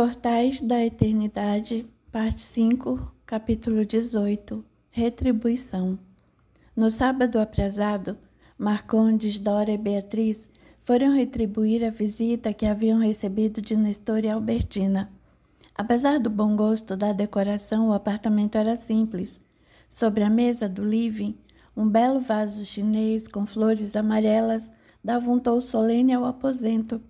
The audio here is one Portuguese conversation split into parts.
Portais da Eternidade, Parte 5, Capítulo 18 Retribuição No sábado aprazado, Marcondes, Dora e Beatriz foram retribuir a visita que haviam recebido de Nestor e Albertina. Apesar do bom gosto da decoração, o apartamento era simples. Sobre a mesa do living, um belo vaso chinês com flores amarelas dava um tom solene ao aposento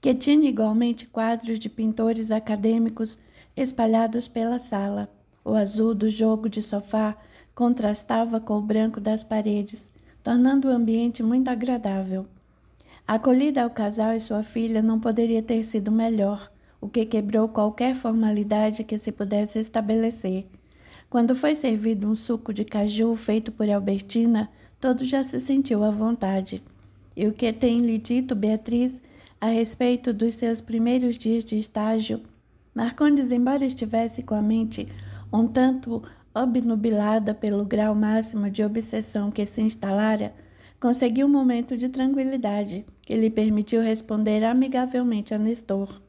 que tinha igualmente quadros de pintores acadêmicos espalhados pela sala. O azul do jogo de sofá contrastava com o branco das paredes, tornando o ambiente muito agradável. A acolhida ao casal e sua filha não poderia ter sido melhor, o que quebrou qualquer formalidade que se pudesse estabelecer. Quando foi servido um suco de caju feito por Albertina, todo já se sentiu à vontade. E o que tem lhe dito Beatriz a respeito dos seus primeiros dias de estágio, Marcondes, embora estivesse com a mente um tanto obnubilada pelo grau máximo de obsessão que se instalara, conseguiu um momento de tranquilidade que lhe permitiu responder amigavelmente a Nestor.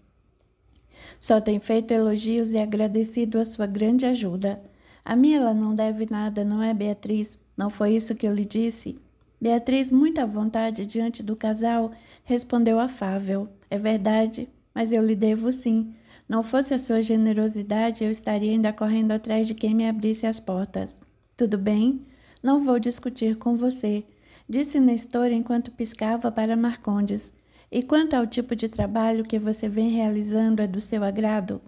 Só tem feito elogios e agradecido a sua grande ajuda. A mim ela não deve nada, não é, Beatriz? Não foi isso que eu lhe disse? Beatriz, muita vontade diante do casal, respondeu afável: É verdade, mas eu lhe devo sim. Não fosse a sua generosidade, eu estaria ainda correndo atrás de quem me abrisse as portas. Tudo bem? Não vou discutir com você, disse Nestor enquanto piscava para Marcondes. E quanto ao tipo de trabalho que você vem realizando é do seu agrado?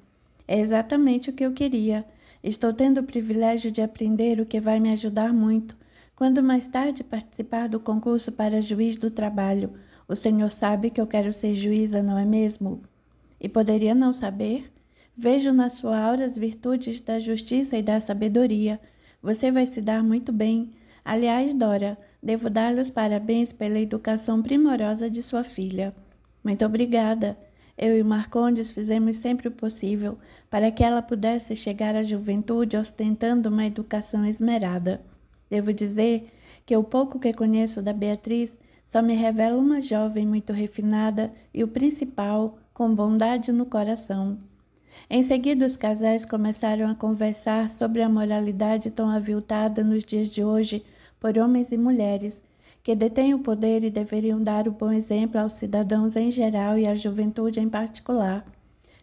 É exatamente o que eu queria. Estou tendo o privilégio de aprender o que vai me ajudar muito. Quando mais tarde participar do concurso para juiz do trabalho, o senhor sabe que eu quero ser juíza, não é mesmo? E poderia não saber? Vejo na sua aura as virtudes da justiça e da sabedoria. Você vai se dar muito bem. Aliás, Dora, devo dar-lhe os parabéns pela educação primorosa de sua filha. Muito obrigada. Eu e Marcondes fizemos sempre o possível para que ela pudesse chegar à juventude ostentando uma educação esmerada. Devo dizer que o pouco que conheço da Beatriz só me revela uma jovem muito refinada e o principal, com bondade no coração. Em seguida, os casais começaram a conversar sobre a moralidade tão aviltada nos dias de hoje por homens e mulheres, que detêm o poder e deveriam dar o bom exemplo aos cidadãos em geral e à juventude em particular.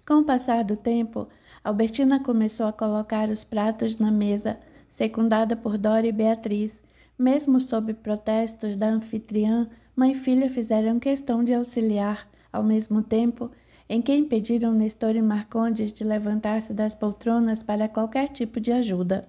Com o passar do tempo, Albertina começou a colocar os pratos na mesa, secundada por Dora e Beatriz. Mesmo sob protestos da anfitriã, mãe e filha fizeram questão de auxiliar, ao mesmo tempo em que impediram Nestor e Marcondes de levantar-se das poltronas para qualquer tipo de ajuda.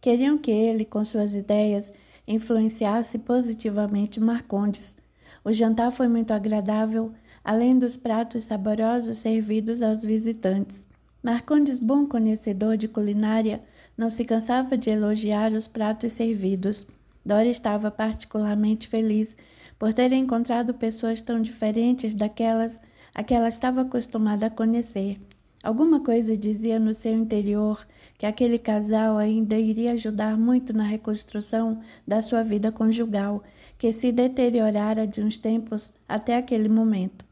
Queriam que ele, com suas ideias, influenciasse positivamente Marcondes. O jantar foi muito agradável, além dos pratos saborosos servidos aos visitantes. Marcondes, bom conhecedor de culinária, não se cansava de elogiar os pratos servidos. Dora estava particularmente feliz por ter encontrado pessoas tão diferentes daquelas a que ela estava acostumada a conhecer. Alguma coisa dizia no seu interior que aquele casal ainda iria ajudar muito na reconstrução da sua vida conjugal, que se deteriorara de uns tempos até aquele momento.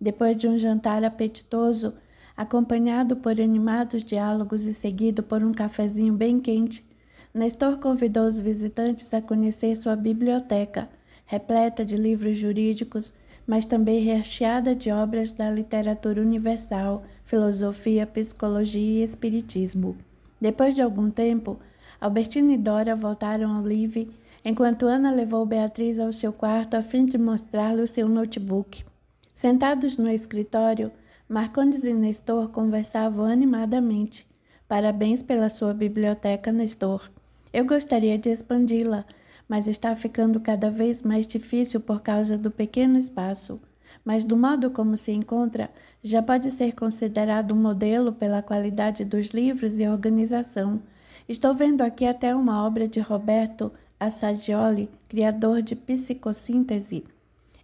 Depois de um jantar apetitoso, acompanhado por animados diálogos e seguido por um cafezinho bem quente, Nestor convidou os visitantes a conhecer sua biblioteca, repleta de livros jurídicos, mas também recheada de obras da literatura universal, filosofia, psicologia e espiritismo. Depois de algum tempo, Albertino e Dora voltaram ao livre, enquanto Ana levou Beatriz ao seu quarto a fim de mostrar-lhe o seu notebook. Sentados no escritório, Marcondes e Nestor conversavam animadamente. Parabéns pela sua biblioteca, Nestor. Eu gostaria de expandi-la, mas está ficando cada vez mais difícil por causa do pequeno espaço. Mas, do modo como se encontra, já pode ser considerado um modelo pela qualidade dos livros e organização. Estou vendo aqui até uma obra de Roberto Assagioli, criador de psicossíntese.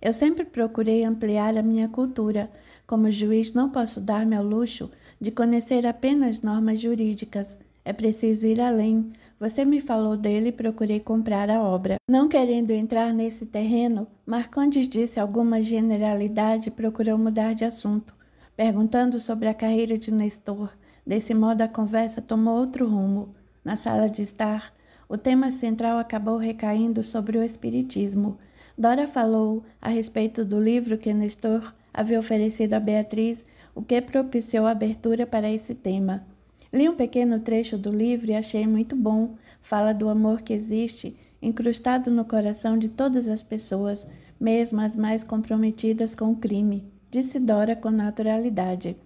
Eu sempre procurei ampliar a minha cultura como juiz, não posso dar-me ao luxo de conhecer apenas normas jurídicas. É preciso ir além. Você me falou dele e procurei comprar a obra. Não querendo entrar nesse terreno, Marcondes disse alguma generalidade e procurou mudar de assunto, perguntando sobre a carreira de Nestor. Desse modo, a conversa tomou outro rumo. Na sala de estar, o tema central acabou recaindo sobre o Espiritismo. Dora falou a respeito do livro que Nestor havia oferecido a Beatriz, o que propiciou a abertura para esse tema. Li um pequeno trecho do livro e achei muito bom. Fala do amor que existe, incrustado no coração de todas as pessoas, mesmo as mais comprometidas com o crime, disse Dora com naturalidade.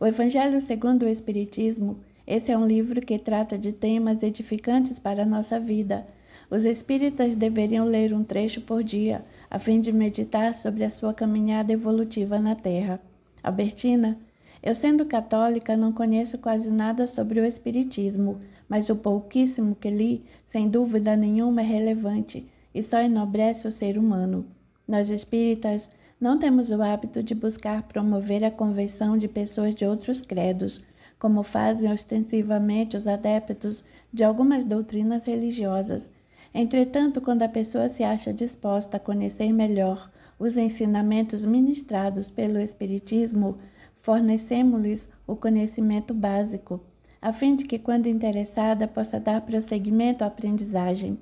O Evangelho segundo o Espiritismo, esse é um livro que trata de temas edificantes para a nossa vida. Os espíritas deveriam ler um trecho por dia, a fim de meditar sobre a sua caminhada evolutiva na Terra. Albertina, eu sendo católica não conheço quase nada sobre o Espiritismo, mas o pouquíssimo que li, sem dúvida nenhuma, é relevante e só enobrece o ser humano. Nós espíritas não temos o hábito de buscar promover a conversão de pessoas de outros credos, como fazem ostensivamente os adeptos de algumas doutrinas religiosas, Entretanto, quando a pessoa se acha disposta a conhecer melhor os ensinamentos ministrados pelo Espiritismo, fornecemos-lhes o conhecimento básico, a fim de que, quando interessada, possa dar prosseguimento à aprendizagem.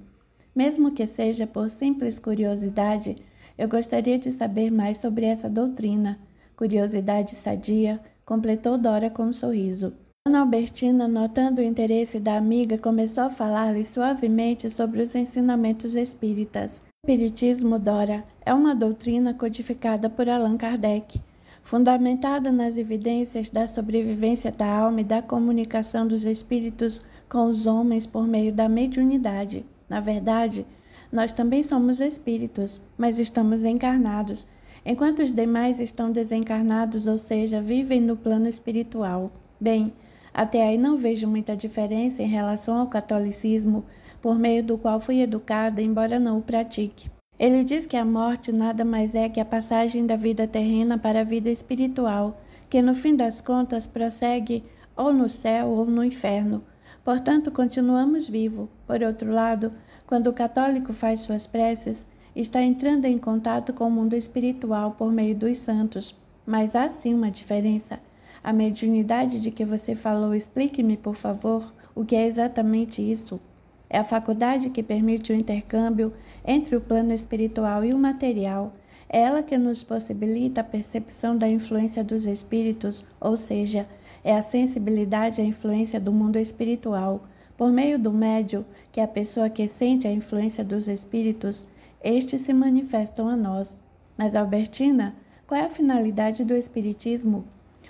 Mesmo que seja por simples curiosidade, eu gostaria de saber mais sobre essa doutrina. Curiosidade sadia, completou Dora com um sorriso. Ana Albertina, notando o interesse da amiga, começou a falar-lhe suavemente sobre os ensinamentos espíritas. O Espiritismo, Dora, é uma doutrina codificada por Allan Kardec, fundamentada nas evidências da sobrevivência da alma e da comunicação dos espíritos com os homens por meio da mediunidade. Na verdade, nós também somos espíritos, mas estamos encarnados, enquanto os demais estão desencarnados, ou seja, vivem no plano espiritual. Bem, até aí não vejo muita diferença em relação ao catolicismo, por meio do qual fui educada, embora não o pratique. Ele diz que a morte nada mais é que a passagem da vida terrena para a vida espiritual, que no fim das contas prossegue ou no céu ou no inferno. Portanto, continuamos vivos. Por outro lado, quando o católico faz suas preces, está entrando em contato com o mundo espiritual por meio dos santos. Mas há sim uma diferença a mediunidade de que você falou, explique-me, por favor, o que é exatamente isso. É a faculdade que permite o intercâmbio entre o plano espiritual e o material. É ela que nos possibilita a percepção da influência dos espíritos, ou seja, é a sensibilidade à influência do mundo espiritual. Por meio do médio, que é a pessoa que sente a influência dos espíritos, estes se manifestam a nós. Mas, Albertina, qual é a finalidade do espiritismo?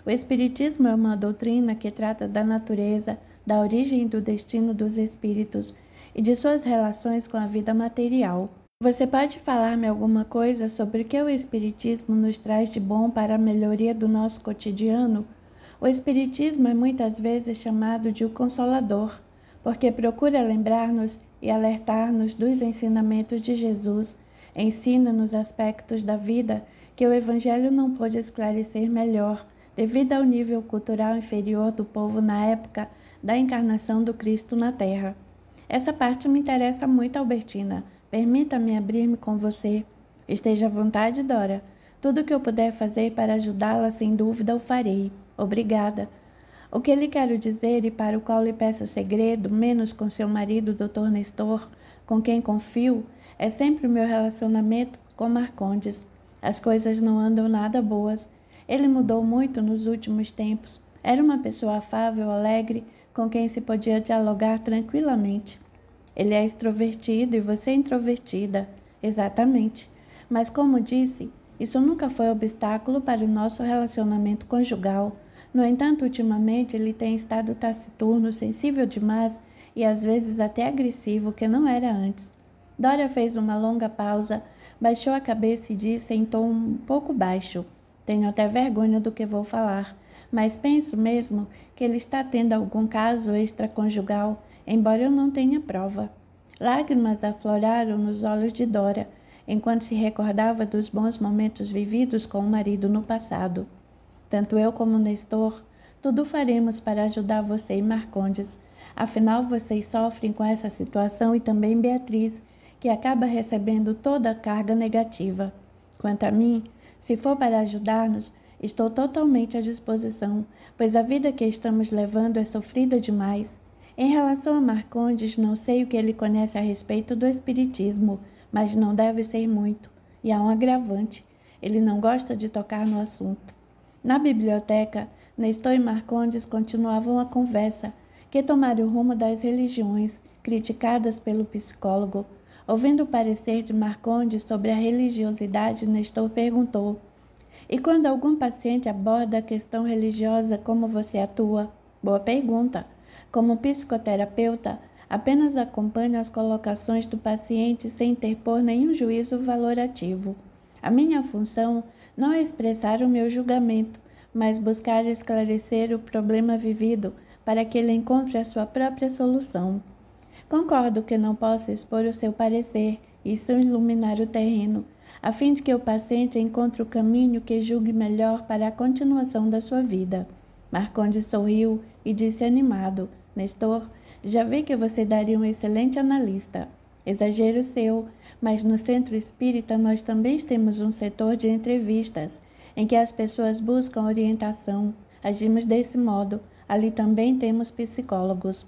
O Espiritismo é uma doutrina que trata da natureza, da origem e do destino dos espíritos e de suas relações com a vida material. Você pode falar-me alguma coisa sobre o que o Espiritismo nos traz de bom para a melhoria do nosso cotidiano? O Espiritismo é muitas vezes chamado de o Consolador, porque procura lembrar-nos e alertar-nos dos ensinamentos de Jesus, ensina-nos aspectos da vida que o Evangelho não pôde esclarecer melhor devido ao nível cultural inferior do povo na época da encarnação do Cristo na Terra. Essa parte me interessa muito, Albertina. Permita-me abrir-me com você. Esteja à vontade, Dora. Tudo o que eu puder fazer para ajudá-la, sem dúvida, o farei. Obrigada. O que lhe quero dizer e para o qual lhe peço segredo, menos com seu marido, Dr. Nestor, com quem confio, é sempre o meu relacionamento com Marcondes. As coisas não andam nada boas. Ele mudou muito nos últimos tempos. Era uma pessoa afável, alegre, com quem se podia dialogar tranquilamente. Ele é extrovertido e você é introvertida. Exatamente. Mas, como disse, isso nunca foi obstáculo para o nosso relacionamento conjugal. No entanto, ultimamente ele tem estado taciturno, sensível demais e às vezes até agressivo, que não era antes. Dora fez uma longa pausa, baixou a cabeça e disse em tom um pouco baixo: tenho até vergonha do que vou falar, mas penso mesmo que ele está tendo algum caso extraconjugal, embora eu não tenha prova. Lágrimas afloraram nos olhos de Dora, enquanto se recordava dos bons momentos vividos com o marido no passado. Tanto eu como Nestor, tudo faremos para ajudar você e Marcondes. Afinal, vocês sofrem com essa situação e também Beatriz, que acaba recebendo toda a carga negativa. Quanto a mim, se for para ajudar-nos, estou totalmente à disposição, pois a vida que estamos levando é sofrida demais. Em relação a Marcondes, não sei o que ele conhece a respeito do Espiritismo, mas não deve ser muito. E há um agravante: ele não gosta de tocar no assunto. Na biblioteca, Nestor e Marcondes continuavam a conversa, que tomara o rumo das religiões, criticadas pelo psicólogo, Ouvindo o parecer de Marcondes sobre a religiosidade, Nestor perguntou: E quando algum paciente aborda a questão religiosa, como você atua? Boa pergunta. Como psicoterapeuta, apenas acompanho as colocações do paciente sem interpor nenhum juízo valorativo. A minha função não é expressar o meu julgamento, mas buscar esclarecer o problema vivido para que ele encontre a sua própria solução. Concordo que não posso expor o seu parecer e sem iluminar o terreno, a fim de que o paciente encontre o caminho que julgue melhor para a continuação da sua vida. Marconde sorriu e disse animado: Nestor, já vi que você daria um excelente analista. Exagero seu, mas no centro espírita nós também temos um setor de entrevistas em que as pessoas buscam orientação. Agimos desse modo. Ali também temos psicólogos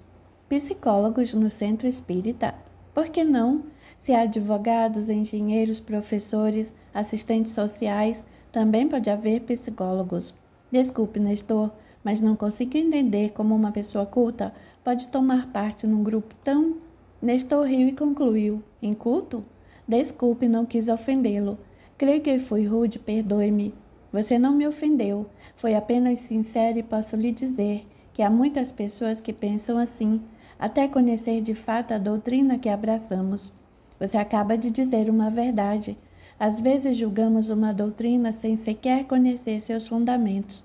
psicólogos no centro espírita. Por que não? Se há advogados, engenheiros, professores, assistentes sociais, também pode haver psicólogos. Desculpe, Nestor, mas não consigo entender como uma pessoa culta pode tomar parte num grupo tão. Nestor riu e concluiu: Inculto? Desculpe, não quis ofendê-lo. Creio que eu fui rude, perdoe-me. Você não me ofendeu, foi apenas sincero e posso lhe dizer que há muitas pessoas que pensam assim, até conhecer de fato a doutrina que abraçamos. Você acaba de dizer uma verdade. Às vezes julgamos uma doutrina sem sequer conhecer seus fundamentos.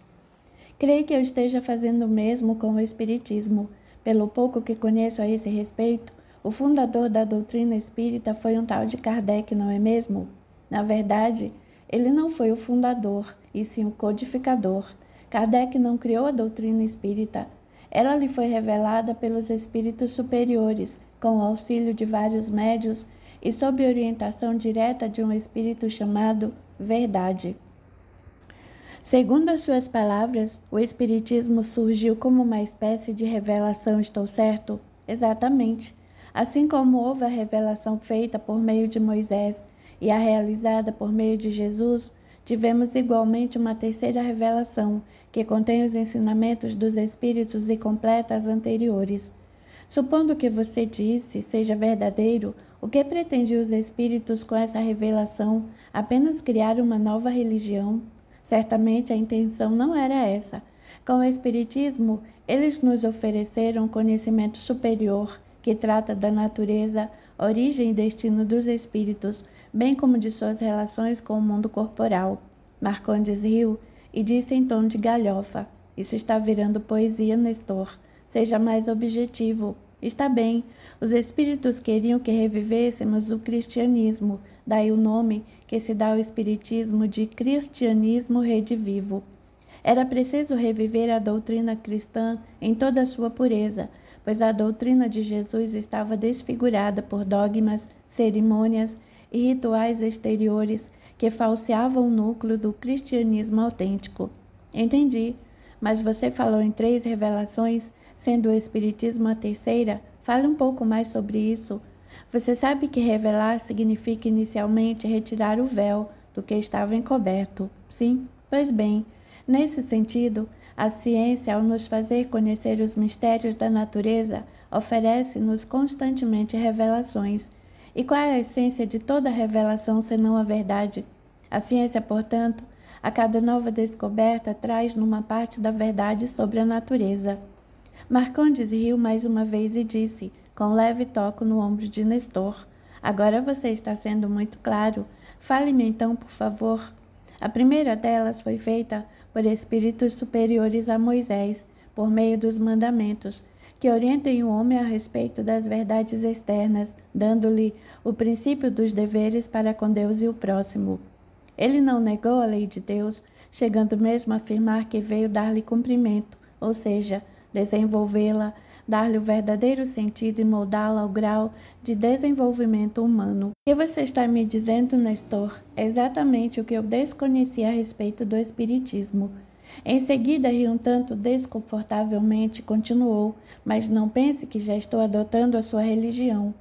Creio que eu esteja fazendo o mesmo com o Espiritismo. Pelo pouco que conheço a esse respeito, o fundador da doutrina espírita foi um tal de Kardec, não é mesmo? Na verdade, ele não foi o fundador, e sim o codificador. Kardec não criou a doutrina espírita, ela lhe foi revelada pelos espíritos superiores, com o auxílio de vários médios e sob orientação direta de um espírito chamado Verdade. Segundo as suas palavras, o Espiritismo surgiu como uma espécie de revelação, estou certo? Exatamente. Assim como houve a revelação feita por meio de Moisés e a realizada por meio de Jesus, tivemos igualmente uma terceira revelação, que contém os ensinamentos dos Espíritos e completa as anteriores. Supondo que você disse seja verdadeiro, o que pretende os Espíritos com essa revelação? Apenas criar uma nova religião? Certamente a intenção não era essa. Com o Espiritismo, eles nos ofereceram conhecimento superior que trata da natureza, origem e destino dos espíritos, bem como de suas relações com o mundo corporal. Marcondes Rio e disse em tom de galhofa: Isso está virando poesia, Nestor. Seja mais objetivo. Está bem. Os espíritos queriam que revivêssemos o cristianismo, daí o nome que se dá ao espiritismo de cristianismo redivivo. Era preciso reviver a doutrina cristã em toda a sua pureza, pois a doutrina de Jesus estava desfigurada por dogmas, cerimônias e rituais exteriores que falseavam o núcleo do cristianismo autêntico. Entendi, mas você falou em três revelações, sendo o Espiritismo a terceira. Fale um pouco mais sobre isso. Você sabe que revelar significa inicialmente retirar o véu do que estava encoberto. Sim, pois bem, nesse sentido, a ciência, ao nos fazer conhecer os mistérios da natureza, oferece-nos constantemente revelações e qual é a essência de toda revelação senão a verdade? A ciência, portanto, a cada nova descoberta traz numa parte da verdade sobre a natureza. Marcondes riu mais uma vez e disse, com um leve toco no ombro de Nestor: Agora você está sendo muito claro. Fale-me então, por favor. A primeira delas foi feita por espíritos superiores a Moisés, por meio dos mandamentos, que orientem o homem a respeito das verdades externas, dando-lhe o princípio dos deveres para com Deus e o próximo. Ele não negou a lei de Deus, chegando mesmo a afirmar que veio dar-lhe cumprimento, ou seja, desenvolvê-la, dar-lhe o verdadeiro sentido e moldá-la ao grau de desenvolvimento humano. O que você está me dizendo, Nestor? É exatamente o que eu desconhecia a respeito do Espiritismo. Em seguida, riu um tanto desconfortavelmente, continuou: mas não pense que já estou adotando a sua religião.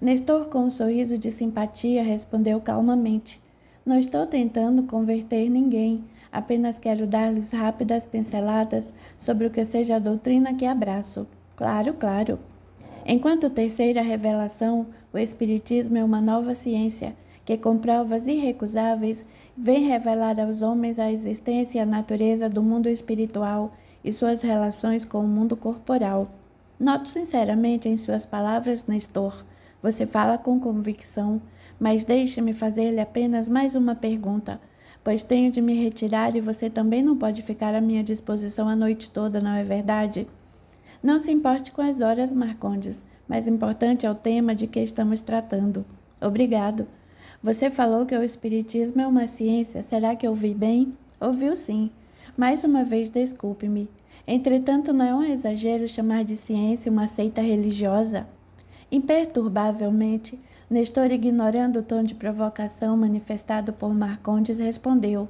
Nestor, com um sorriso de simpatia, respondeu calmamente: Não estou tentando converter ninguém, apenas quero dar-lhes rápidas pinceladas sobre o que seja a doutrina que abraço. Claro, claro. Enquanto terceira revelação, o Espiritismo é uma nova ciência que, com provas irrecusáveis, vem revelar aos homens a existência e a natureza do mundo espiritual e suas relações com o mundo corporal. Noto sinceramente em suas palavras, Nestor. Você fala com convicção, mas deixe-me fazer-lhe apenas mais uma pergunta, pois tenho de me retirar e você também não pode ficar à minha disposição a noite toda, não é verdade? Não se importe com as horas, Marcondes, mas importante é o tema de que estamos tratando. Obrigado. Você falou que o Espiritismo é uma ciência, será que ouvi bem? Ouviu sim. Mais uma vez, desculpe-me. Entretanto, não é um exagero chamar de ciência uma seita religiosa. Imperturbavelmente, Nestor, ignorando o tom de provocação manifestado por Marcondes, respondeu: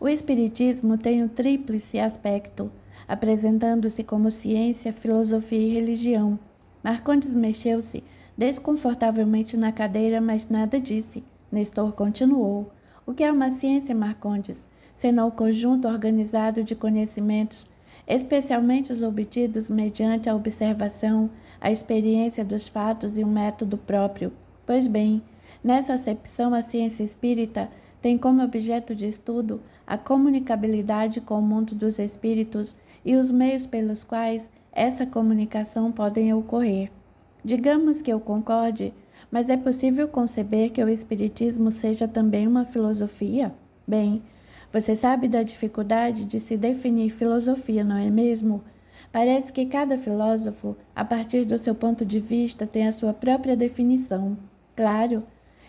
O Espiritismo tem um tríplice aspecto, apresentando-se como ciência, filosofia e religião. Marcondes mexeu-se desconfortavelmente na cadeira, mas nada disse. Nestor continuou: O que é uma ciência, Marcondes? Senão o conjunto organizado de conhecimentos especialmente os obtidos mediante a observação, a experiência dos fatos e um método próprio. Pois bem, nessa acepção, a ciência espírita tem como objeto de estudo a comunicabilidade com o mundo dos espíritos e os meios pelos quais essa comunicação podem ocorrer. Digamos que eu concorde, mas é possível conceber que o espiritismo seja também uma filosofia? Bem, você sabe da dificuldade de se definir filosofia, não é mesmo? Parece que cada filósofo, a partir do seu ponto de vista, tem a sua própria definição. Claro,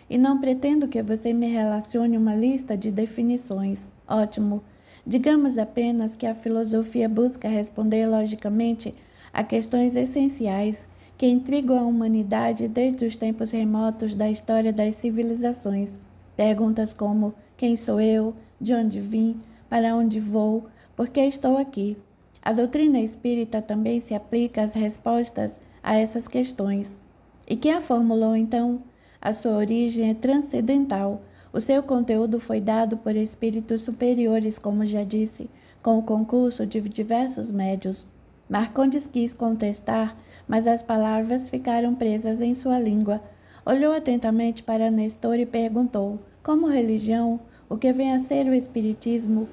e não pretendo que você me relacione uma lista de definições. Ótimo. Digamos apenas que a filosofia busca responder logicamente a questões essenciais que intrigam a humanidade desde os tempos remotos da história das civilizações. Perguntas como: quem sou eu? de onde vim, para onde vou, porque estou aqui. A doutrina espírita também se aplica às respostas a essas questões. E quem a formulou então? A sua origem é transcendental. O seu conteúdo foi dado por espíritos superiores, como já disse, com o concurso de diversos médios. Marcondes quis contestar, mas as palavras ficaram presas em sua língua. Olhou atentamente para Nestor e perguntou: Como religião, o que vem a ser o Espiritismo?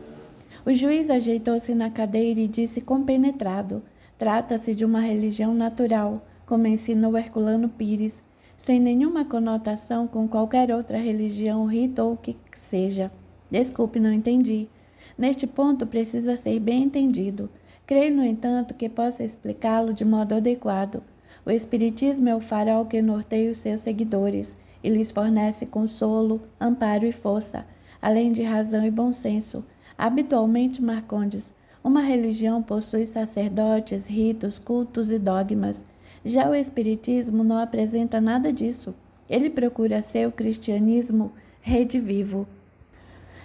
O juiz ajeitou-se na cadeira e disse compenetrado: Trata-se de uma religião natural, como ensinou Herculano Pires, sem nenhuma conotação com qualquer outra religião, rito ou o que seja. Desculpe, não entendi. Neste ponto precisa ser bem entendido. Creio, no entanto, que possa explicá-lo de modo adequado. O Espiritismo é o farol que norteia os seus seguidores e lhes fornece consolo, amparo e força além de razão e bom senso. Habitualmente, Marcondes, uma religião possui sacerdotes, ritos, cultos e dogmas. Já o Espiritismo não apresenta nada disso. Ele procura ser o cristianismo rede vivo.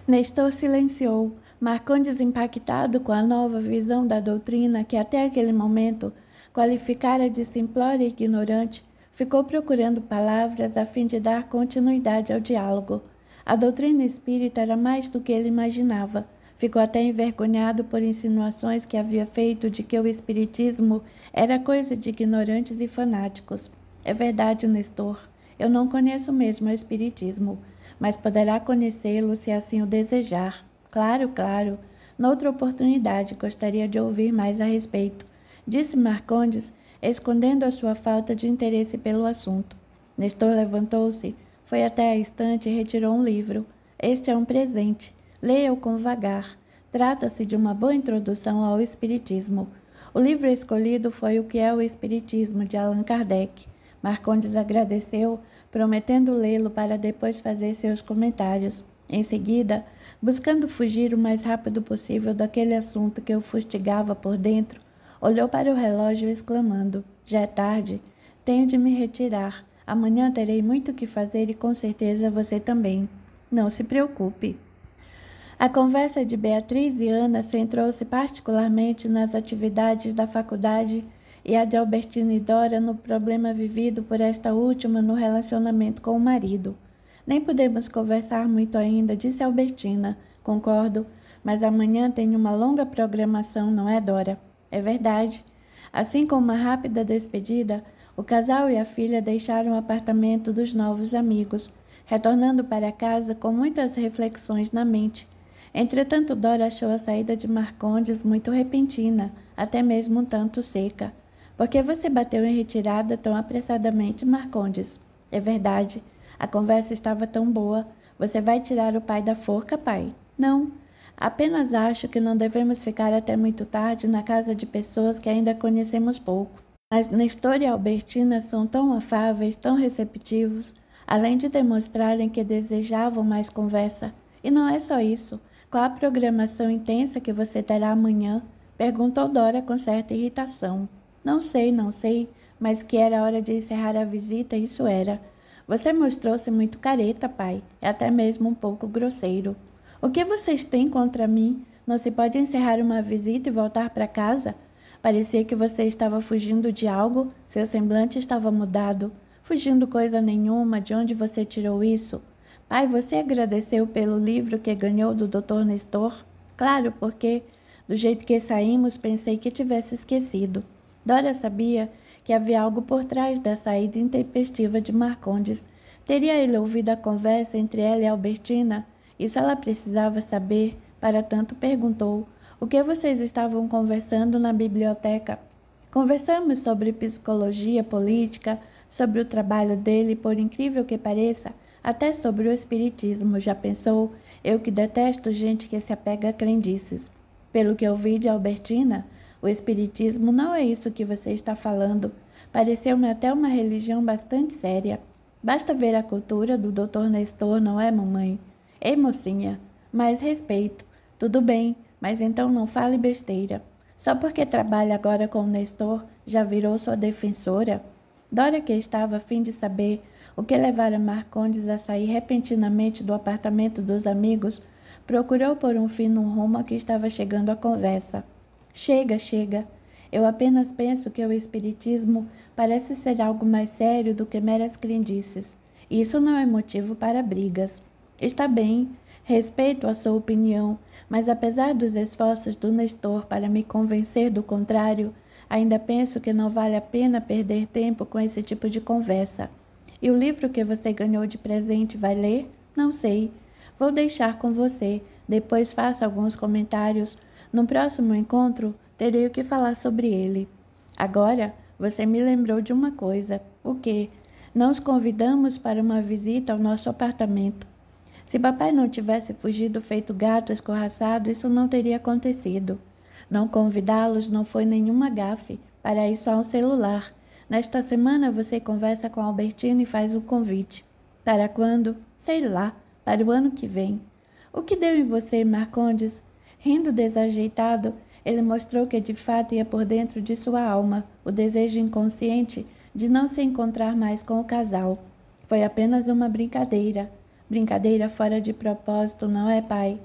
Nestor silenciou. Marcondes, impactado com a nova visão da doutrina que até aquele momento qualificara de simplória e ignorante, ficou procurando palavras a fim de dar continuidade ao diálogo. A doutrina espírita era mais do que ele imaginava. Ficou até envergonhado por insinuações que havia feito de que o espiritismo era coisa de ignorantes e fanáticos. É verdade, Nestor. Eu não conheço mesmo o espiritismo, mas poderá conhecê-lo se assim o desejar. Claro, claro. Noutra oportunidade gostaria de ouvir mais a respeito, disse Marcondes, escondendo a sua falta de interesse pelo assunto. Nestor levantou-se, foi até a estante e retirou um livro. Este é um presente. Leia-o com vagar. Trata-se de uma boa introdução ao Espiritismo. O livro escolhido foi O que é o Espiritismo, de Allan Kardec. Marcondes agradeceu, prometendo lê-lo para depois fazer seus comentários. Em seguida, buscando fugir o mais rápido possível daquele assunto que o fustigava por dentro, olhou para o relógio exclamando: Já é tarde, tenho de me retirar. Amanhã terei muito que fazer e com certeza você também. Não se preocupe. A conversa de Beatriz e Ana centrou-se particularmente nas atividades da faculdade e a de Albertina e Dora no problema vivido por esta última no relacionamento com o marido. Nem podemos conversar muito ainda, disse Albertina. Concordo, mas amanhã tem uma longa programação, não é, Dora? É verdade. Assim como uma rápida despedida, o casal e a filha deixaram o apartamento dos novos amigos, retornando para casa com muitas reflexões na mente. Entretanto, Dora achou a saída de Marcondes muito repentina, até mesmo um tanto seca. Por que você bateu em retirada tão apressadamente, Marcondes? É verdade. A conversa estava tão boa. Você vai tirar o pai da forca, pai? Não. Apenas acho que não devemos ficar até muito tarde na casa de pessoas que ainda conhecemos pouco. Mas Nestor e Albertina são tão afáveis, tão receptivos, além de demonstrarem que desejavam mais conversa. E não é só isso. Qual a programação intensa que você terá amanhã? Perguntou Dora com certa irritação. Não sei, não sei, mas que era hora de encerrar a visita, isso era. Você mostrou-se muito careta, pai, e até mesmo um pouco grosseiro. O que vocês têm contra mim? Não se pode encerrar uma visita e voltar para casa? Parecia que você estava fugindo de algo, seu semblante estava mudado. Fugindo coisa nenhuma, de onde você tirou isso? Pai, você agradeceu pelo livro que ganhou do Dr. Nestor? Claro, porque, do jeito que saímos, pensei que tivesse esquecido. Dora sabia que havia algo por trás da saída intempestiva de Marcondes. Teria ele ouvido a conversa entre ela e Albertina? Isso ela precisava saber, para tanto perguntou. O que vocês estavam conversando na biblioteca? Conversamos sobre psicologia política, sobre o trabalho dele, por incrível que pareça, até sobre o espiritismo. Já pensou? Eu que detesto gente que se apega a crendices. Pelo que ouvi de Albertina, o espiritismo não é isso que você está falando. Pareceu-me até uma religião bastante séria. Basta ver a cultura do Dr. Nestor, não é, mamãe? Ei, mocinha, mais respeito. Tudo bem, mas então não fale besteira. Só porque trabalha agora com Nestor, já virou sua defensora? Dora, que estava a fim de saber o que levara Marcondes a sair repentinamente do apartamento dos amigos, procurou por um fim no rumo a que estava chegando a conversa. Chega, chega. Eu apenas penso que o espiritismo parece ser algo mais sério do que meras crendices. Isso não é motivo para brigas. Está bem, respeito a sua opinião, mas apesar dos esforços do Nestor para me convencer do contrário, ainda penso que não vale a pena perder tempo com esse tipo de conversa. E o livro que você ganhou de presente vai ler? Não sei. Vou deixar com você. Depois faça alguns comentários. No próximo encontro, terei o que falar sobre ele. Agora, você me lembrou de uma coisa. O quê? Nós convidamos para uma visita ao nosso apartamento. Se papai não tivesse fugido feito gato escorraçado, isso não teria acontecido. Não convidá-los não foi nenhuma gafe. Para isso há um celular. Nesta semana você conversa com Albertino e faz o um convite. Para quando? Sei lá. Para o ano que vem. O que deu em você, Marcondes? Rindo desajeitado, ele mostrou que de fato ia por dentro de sua alma o desejo inconsciente de não se encontrar mais com o casal. Foi apenas uma brincadeira. Brincadeira fora de propósito, não é, pai?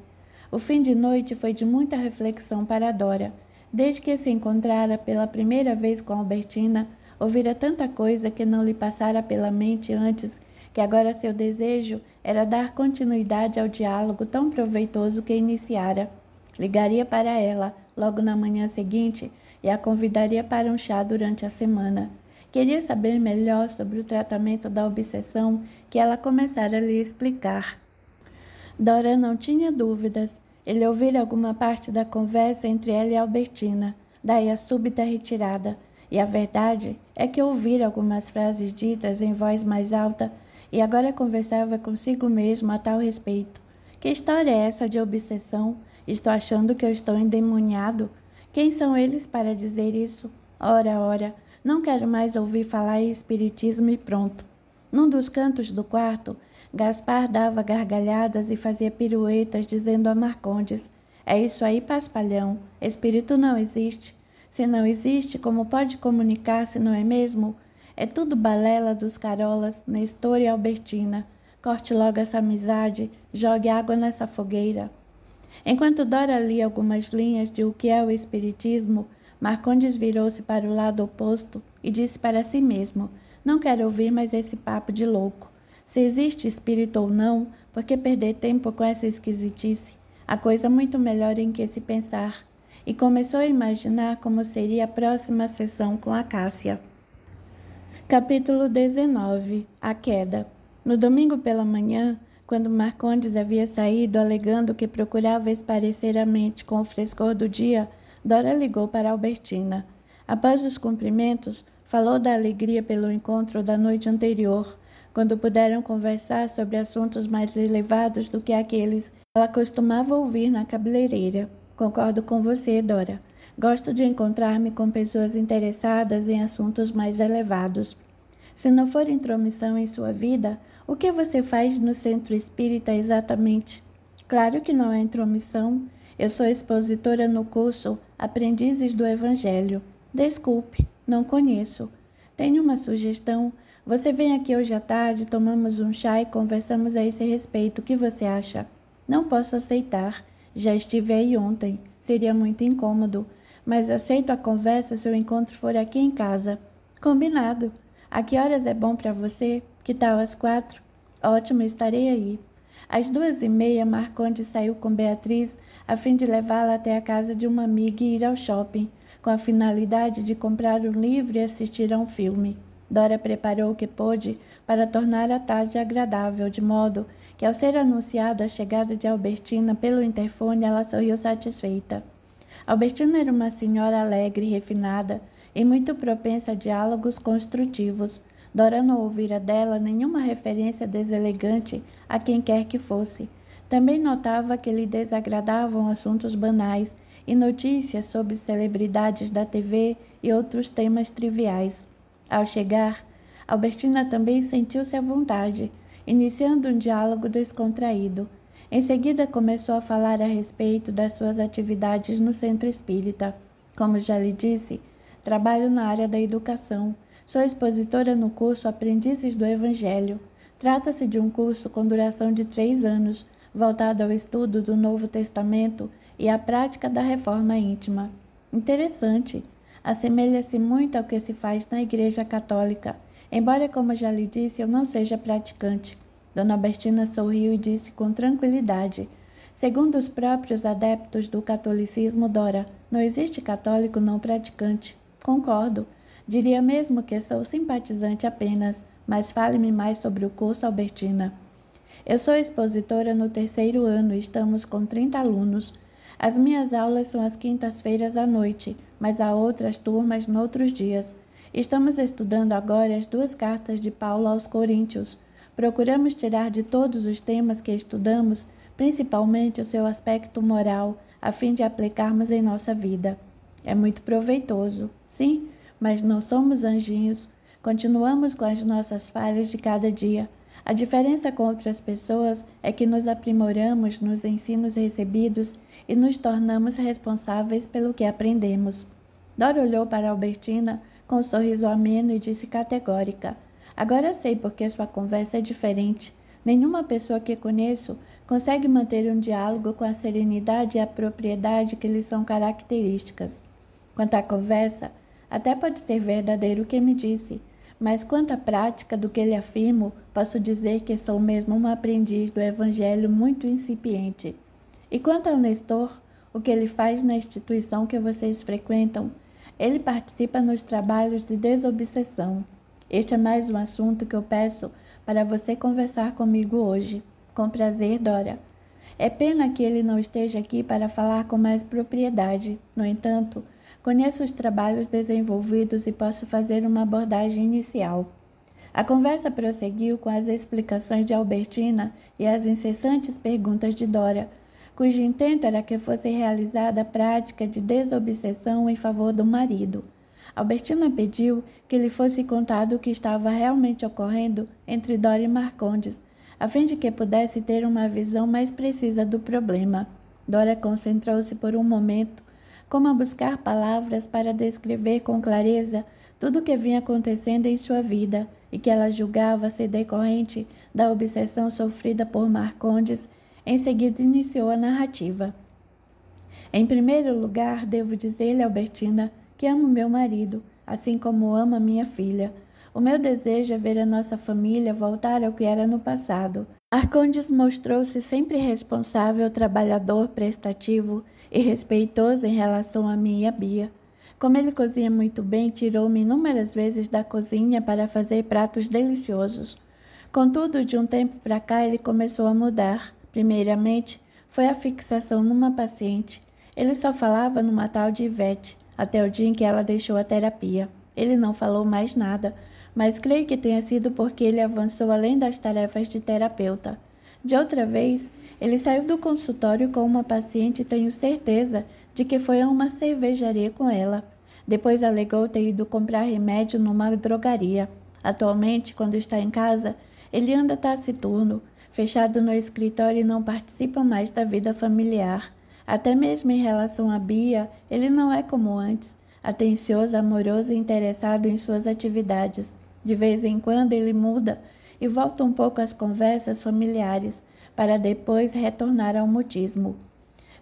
O fim de noite foi de muita reflexão para Dora. Desde que se encontrara pela primeira vez com Albertina, ouvira tanta coisa que não lhe passara pela mente antes, que agora seu desejo era dar continuidade ao diálogo tão proveitoso que iniciara. Ligaria para ela logo na manhã seguinte e a convidaria para um chá durante a semana. Queria saber melhor sobre o tratamento da obsessão que ela começara a lhe explicar. Dora não tinha dúvidas. Ele ouvira alguma parte da conversa entre ela e Albertina, daí a súbita retirada. E a verdade é que ouvira algumas frases ditas em voz mais alta e agora conversava consigo mesmo a tal respeito. Que história é essa de obsessão? Estou achando que eu estou endemoniado. Quem são eles para dizer isso? Ora, ora, não quero mais ouvir falar em espiritismo e pronto. Num dos cantos do quarto, Gaspar dava gargalhadas e fazia piruetas, dizendo a Marcondes: É isso aí, paspalhão. Espírito não existe. Se não existe, como pode comunicar-se, não é mesmo? É tudo balela dos Carolas, Nestor e Albertina. Corte logo essa amizade, jogue água nessa fogueira. Enquanto Dora lia algumas linhas de O que é o Espiritismo, Marcondes virou-se para o lado oposto e disse para si mesmo: Não quero ouvir mais esse papo de louco. Se existe espírito ou não, por que perder tempo com essa esquisitice? Há coisa muito melhor em que se pensar. E começou a imaginar como seria a próxima sessão com a Cássia. Capítulo 19 A Queda No domingo pela manhã, quando Marcondes havia saído alegando que procurava esparecer a mente com o frescor do dia, Dora ligou para Albertina. Após os cumprimentos, falou da alegria pelo encontro da noite anterior, quando puderam conversar sobre assuntos mais elevados do que aqueles que ela costumava ouvir na cabeleireira. Concordo com você, Dora. Gosto de encontrar-me com pessoas interessadas em assuntos mais elevados. Se não for intromissão em sua vida, o que você faz no centro espírita exatamente? Claro que não é intromissão. Eu sou expositora no curso Aprendizes do Evangelho, desculpe, não conheço. Tenho uma sugestão. Você vem aqui hoje à tarde, tomamos um chá e conversamos a esse respeito. O que você acha? Não posso aceitar. Já estive aí ontem. Seria muito incômodo. Mas aceito a conversa se o encontro for aqui em casa. Combinado. A que horas é bom para você? Que tal às quatro? Ótimo, estarei aí. Às duas e meia, Marconde saiu com Beatriz a fim de levá-la até a casa de uma amiga e ir ao shopping, com a finalidade de comprar um livro e assistir a um filme. Dora preparou o que pôde para tornar a tarde agradável, de modo que, ao ser anunciada a chegada de Albertina pelo interfone, ela sorriu satisfeita. Albertina era uma senhora alegre e refinada, e muito propensa a diálogos construtivos. Dora não ouvira dela nenhuma referência deselegante a quem quer que fosse, também notava que lhe desagradavam assuntos banais e notícias sobre celebridades da TV e outros temas triviais. Ao chegar, Albertina também sentiu-se à vontade, iniciando um diálogo descontraído. Em seguida, começou a falar a respeito das suas atividades no centro espírita. Como já lhe disse, trabalho na área da educação. Sou expositora no curso Aprendizes do Evangelho. Trata-se de um curso com duração de três anos voltado ao estudo do Novo Testamento e à prática da reforma íntima. Interessante, assemelha-se muito ao que se faz na Igreja Católica, embora, como já lhe disse, eu não seja praticante. Dona Albertina sorriu e disse com tranquilidade: Segundo os próprios adeptos do catolicismo, Dora, não existe católico não praticante. Concordo. Diria mesmo que sou simpatizante apenas, mas fale-me mais sobre o curso, Albertina. Eu sou expositora no terceiro ano e estamos com 30 alunos. As minhas aulas são às quintas-feiras à noite, mas há outras turmas noutros dias. Estamos estudando agora as duas cartas de Paulo aos Coríntios. Procuramos tirar de todos os temas que estudamos, principalmente o seu aspecto moral, a fim de aplicarmos em nossa vida. É muito proveitoso, sim, mas não somos anjinhos. Continuamos com as nossas falhas de cada dia. A diferença com outras pessoas é que nos aprimoramos nos ensinos recebidos e nos tornamos responsáveis pelo que aprendemos. Dora olhou para Albertina com um sorriso ameno e disse categórica: Agora sei porque sua conversa é diferente. Nenhuma pessoa que conheço consegue manter um diálogo com a serenidade e a propriedade que lhe são características. Quanto à conversa, até pode ser verdadeiro o que me disse, mas quanto à prática do que ele afirmo, posso dizer que sou mesmo um aprendiz do Evangelho muito incipiente. E quanto ao Nestor, o que ele faz na instituição que vocês frequentam, ele participa nos trabalhos de desobsessão. Este é mais um assunto que eu peço para você conversar comigo hoje. Com prazer, Dora. É pena que ele não esteja aqui para falar com mais propriedade. No entanto, Conheço os trabalhos desenvolvidos e posso fazer uma abordagem inicial. A conversa prosseguiu com as explicações de Albertina e as incessantes perguntas de Dora, cujo intento era que fosse realizada a prática de desobsessão em favor do marido. Albertina pediu que lhe fosse contado o que estava realmente ocorrendo entre Dora e Marcondes, a fim de que pudesse ter uma visão mais precisa do problema. Dora concentrou-se por um momento como a buscar palavras para descrever com clareza tudo o que vinha acontecendo em sua vida e que ela julgava ser decorrente da obsessão sofrida por Marcondes, em seguida iniciou a narrativa. Em primeiro lugar, devo dizer-lhe, Albertina, que amo meu marido, assim como ama minha filha. O meu desejo é ver a nossa família voltar ao que era no passado. Marcondes mostrou-se sempre responsável, trabalhador, prestativo e respeitoso em relação a mim e a Bia. Como ele cozinha muito bem, tirou-me inúmeras vezes da cozinha para fazer pratos deliciosos. Contudo, de um tempo para cá, ele começou a mudar. Primeiramente, foi a fixação numa paciente. Ele só falava numa tal de Ivete, até o dia em que ela deixou a terapia. Ele não falou mais nada, mas creio que tenha sido porque ele avançou além das tarefas de terapeuta. De outra vez, ele saiu do consultório com uma paciente e tenho certeza de que foi a uma cervejaria com ela. Depois alegou ter ido comprar remédio numa drogaria. Atualmente, quando está em casa, ele anda taciturno, fechado no escritório e não participa mais da vida familiar. Até mesmo em relação à Bia, ele não é como antes, atencioso, amoroso e interessado em suas atividades. De vez em quando ele muda e volta um pouco às conversas familiares, para depois retornar ao mutismo.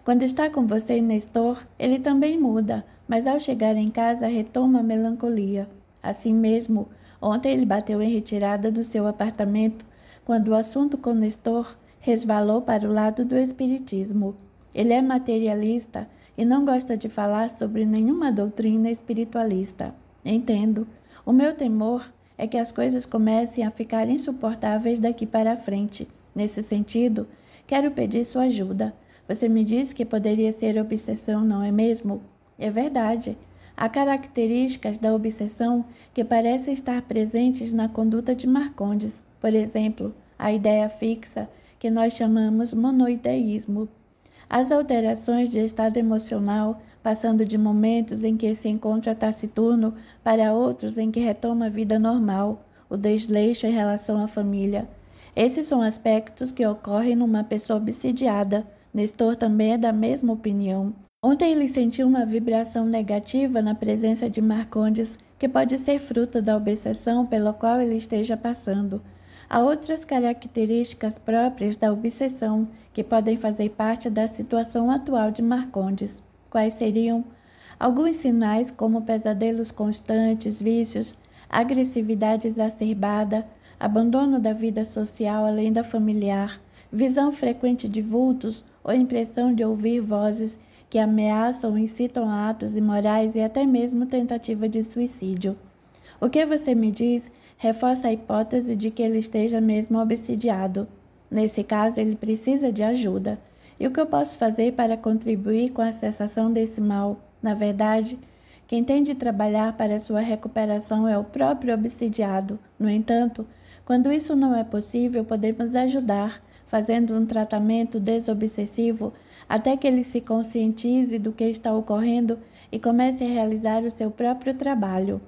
Quando está com você, Nestor, ele também muda, mas ao chegar em casa retoma a melancolia. Assim mesmo, ontem ele bateu em retirada do seu apartamento quando o assunto com Nestor resvalou para o lado do espiritismo. Ele é materialista e não gosta de falar sobre nenhuma doutrina espiritualista. Entendo. O meu temor é que as coisas comecem a ficar insuportáveis daqui para frente. Nesse sentido, quero pedir sua ajuda. Você me disse que poderia ser obsessão, não é mesmo? É verdade. Há características da obsessão que parecem estar presentes na conduta de Marcondes, por exemplo, a ideia fixa, que nós chamamos monoideísmo. As alterações de estado emocional, passando de momentos em que se encontra taciturno para outros em que retoma a vida normal, o desleixo em relação à família, esses são aspectos que ocorrem numa pessoa obsidiada. Nestor também é da mesma opinião. Ontem ele sentiu uma vibração negativa na presença de Marcondes, que pode ser fruto da obsessão pela qual ele esteja passando. Há outras características próprias da obsessão que podem fazer parte da situação atual de Marcondes. Quais seriam? Alguns sinais, como pesadelos constantes, vícios, agressividade exacerbada, abandono da vida social além da familiar, visão frequente de vultos ou impressão de ouvir vozes que ameaçam ou incitam atos imorais e até mesmo tentativa de suicídio. O que você me diz reforça a hipótese de que ele esteja mesmo obsidiado. Nesse caso, ele precisa de ajuda. E o que eu posso fazer para contribuir com a cessação desse mal? Na verdade, quem tem de trabalhar para sua recuperação é o próprio obsidiado. No entanto, quando isso não é possível, podemos ajudar fazendo um tratamento desobsessivo até que ele se conscientize do que está ocorrendo e comece a realizar o seu próprio trabalho.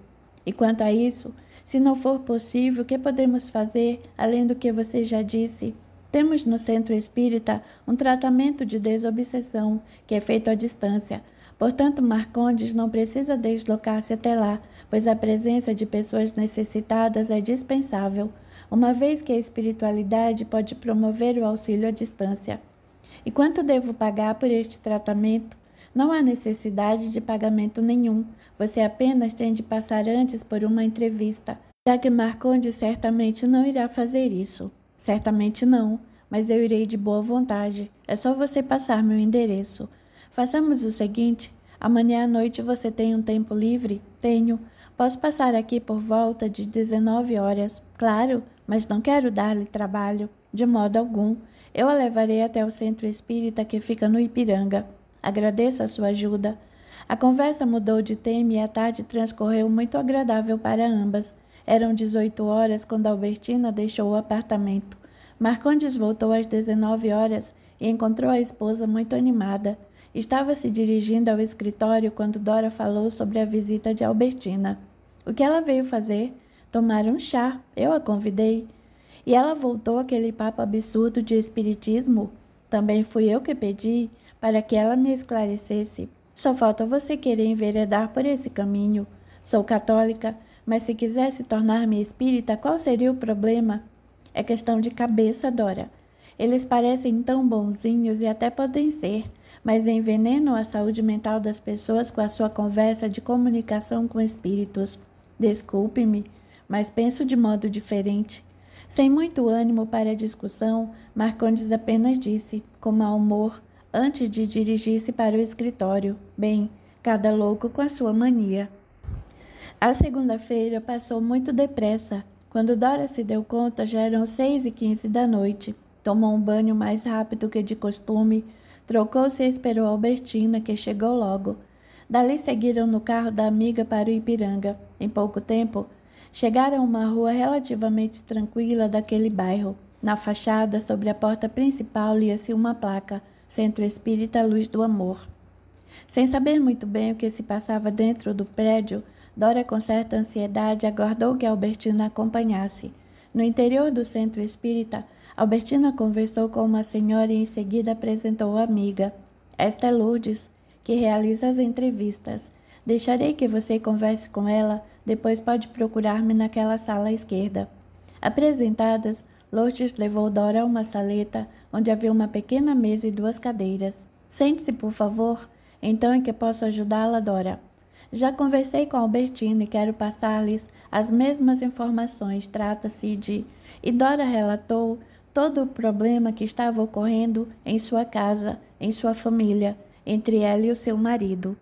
E quanto a isso, se não for possível, o que podemos fazer além do que você já disse? Temos no centro espírita um tratamento de desobsessão que é feito à distância. Portanto, Marcondes não precisa deslocar-se até lá, pois a presença de pessoas necessitadas é dispensável uma vez que a espiritualidade pode promover o auxílio à distância. E quanto devo pagar por este tratamento? Não há necessidade de pagamento nenhum. Você apenas tem de passar antes por uma entrevista. já que Marconde certamente não irá fazer isso. Certamente não, mas eu irei de boa vontade. É só você passar meu endereço. Façamos o seguinte: amanhã à noite você tem um tempo livre? Tenho. Posso passar aqui por volta de 19 horas. Claro, mas não quero dar-lhe trabalho, de modo algum. Eu a levarei até o centro espírita que fica no Ipiranga. Agradeço a sua ajuda. A conversa mudou de tema e a tarde transcorreu muito agradável para ambas. Eram 18 horas quando Albertina deixou o apartamento. Marcondes voltou às 19 horas e encontrou a esposa muito animada. Estava se dirigindo ao escritório quando Dora falou sobre a visita de Albertina. O que ela veio fazer? tomaram um chá, eu a convidei. E ela voltou aquele papo absurdo de espiritismo. Também fui eu que pedi para que ela me esclarecesse. Só falta você querer enveredar por esse caminho. Sou católica, mas se quisesse tornar-me espírita, qual seria o problema? É questão de cabeça, Dora. Eles parecem tão bonzinhos e até podem ser, mas envenenam a saúde mental das pessoas com a sua conversa de comunicação com espíritos. Desculpe-me, mas penso de modo diferente. Sem muito ânimo para a discussão, Marcondes apenas disse, com mau humor, antes de dirigir-se para o escritório. Bem, cada louco com a sua mania. A segunda-feira passou muito depressa. Quando Dora se deu conta, já eram seis e quinze da noite. Tomou um banho mais rápido que de costume, trocou-se e esperou Albertina, que chegou logo. Dali seguiram no carro da amiga para o Ipiranga. Em pouco tempo, Chegaram a uma rua relativamente tranquila daquele bairro. Na fachada, sobre a porta principal, lia-se uma placa: Centro Espírita Luz do Amor. Sem saber muito bem o que se passava dentro do prédio, Dora, com certa ansiedade, aguardou que Albertina acompanhasse. No interior do centro espírita, Albertina conversou com uma senhora e em seguida apresentou a amiga. Esta é Lourdes, que realiza as entrevistas. Deixarei que você converse com ela depois pode procurar-me naquela sala à esquerda. Apresentadas, Lourdes levou Dora a uma saleta onde havia uma pequena mesa e duas cadeiras. Sente-se, por favor. Então é que posso ajudá-la, Dora. Já conversei com Albertina e quero passar-lhes as mesmas informações. Trata-se de. E Dora relatou todo o problema que estava ocorrendo em sua casa, em sua família, entre ela e o seu marido.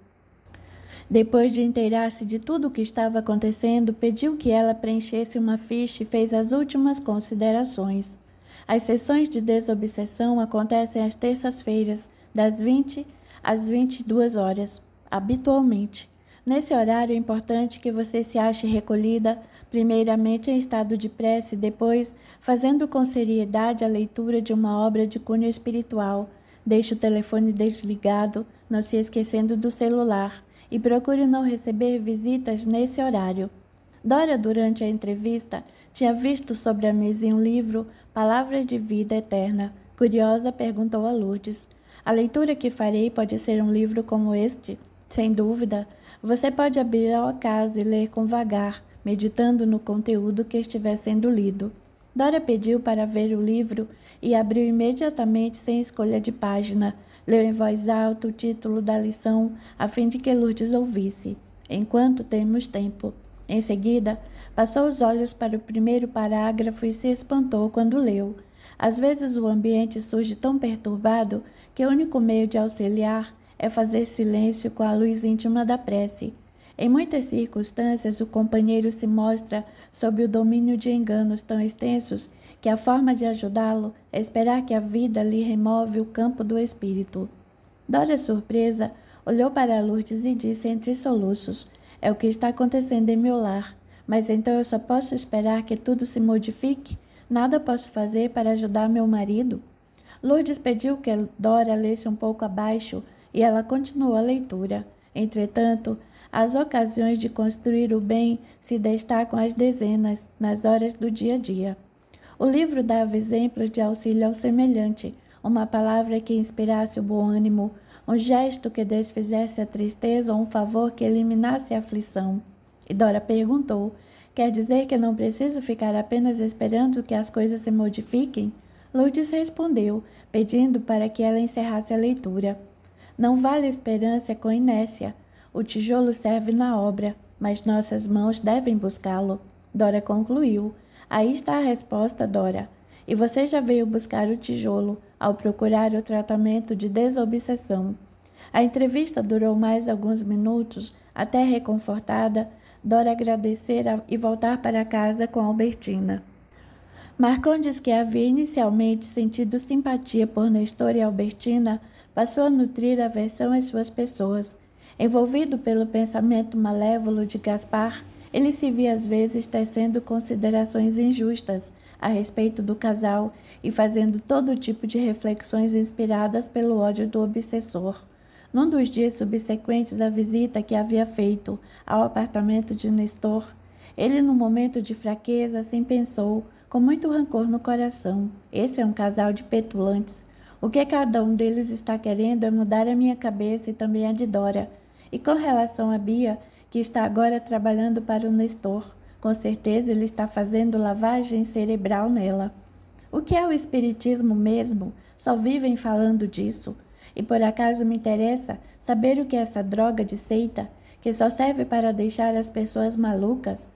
Depois de inteirar-se de tudo o que estava acontecendo, pediu que ela preenchesse uma ficha e fez as últimas considerações. As sessões de desobsessão acontecem às terças-feiras, das 20 às 22 horas, habitualmente. Nesse horário é importante que você se ache recolhida, primeiramente em estado de prece, depois fazendo com seriedade a leitura de uma obra de cunho espiritual. Deixe o telefone desligado, não se esquecendo do celular e procure não receber visitas nesse horário. Dora, durante a entrevista, tinha visto sobre a mesa em um livro Palavras de Vida Eterna. Curiosa, perguntou a Lourdes: A leitura que farei pode ser um livro como este? Sem dúvida, você pode abrir ao acaso e ler com vagar, meditando no conteúdo que estiver sendo lido. Dora pediu para ver o livro e abriu imediatamente sem escolha de página. Leu em voz alta o título da lição, a fim de que Lourdes ouvisse, enquanto temos tempo. Em seguida, passou os olhos para o primeiro parágrafo e se espantou quando leu. Às vezes o ambiente surge tão perturbado que o único meio de auxiliar é fazer silêncio com a luz íntima da prece. Em muitas circunstâncias, o companheiro se mostra sob o domínio de enganos tão extensos que a forma de ajudá-lo esperar que a vida lhe remove o campo do espírito. Dora, surpresa, olhou para Lourdes e disse entre soluços: É o que está acontecendo em meu lar. Mas então eu só posso esperar que tudo se modifique? Nada posso fazer para ajudar meu marido? Lourdes pediu que Dora lesse um pouco abaixo e ela continuou a leitura. Entretanto, as ocasiões de construir o bem se destacam às dezenas nas horas do dia a dia. O livro dava exemplos de auxílio ao semelhante, uma palavra que inspirasse o bom ânimo, um gesto que desfizesse a tristeza ou um favor que eliminasse a aflição. E Dora perguntou: Quer dizer que não preciso ficar apenas esperando que as coisas se modifiquem? Lourdes respondeu, pedindo para que ela encerrasse a leitura. Não vale esperança com inércia. O tijolo serve na obra, mas nossas mãos devem buscá-lo. Dora concluiu. Aí está a resposta, Dora. E você já veio buscar o tijolo ao procurar o tratamento de desobsessão. A entrevista durou mais alguns minutos, até reconfortada, Dora agradecer e voltar para casa com Albertina. Marcondes, que havia inicialmente sentido simpatia por Nestor e Albertina, passou a nutrir aversão às suas pessoas. Envolvido pelo pensamento malévolo de Gaspar, ele se via às vezes tecendo considerações injustas a respeito do casal e fazendo todo tipo de reflexões inspiradas pelo ódio do obsessor. Num dos dias subsequentes à visita que havia feito ao apartamento de Nestor, ele, num momento de fraqueza, assim pensou, com muito rancor no coração: esse é um casal de petulantes. O que cada um deles está querendo é mudar a minha cabeça e também a de Dora. E com relação a Bia, que está agora trabalhando para o Nestor. Com certeza ele está fazendo lavagem cerebral nela. O que é o espiritismo mesmo? Só vivem falando disso. E por acaso me interessa saber o que é essa droga de seita que só serve para deixar as pessoas malucas?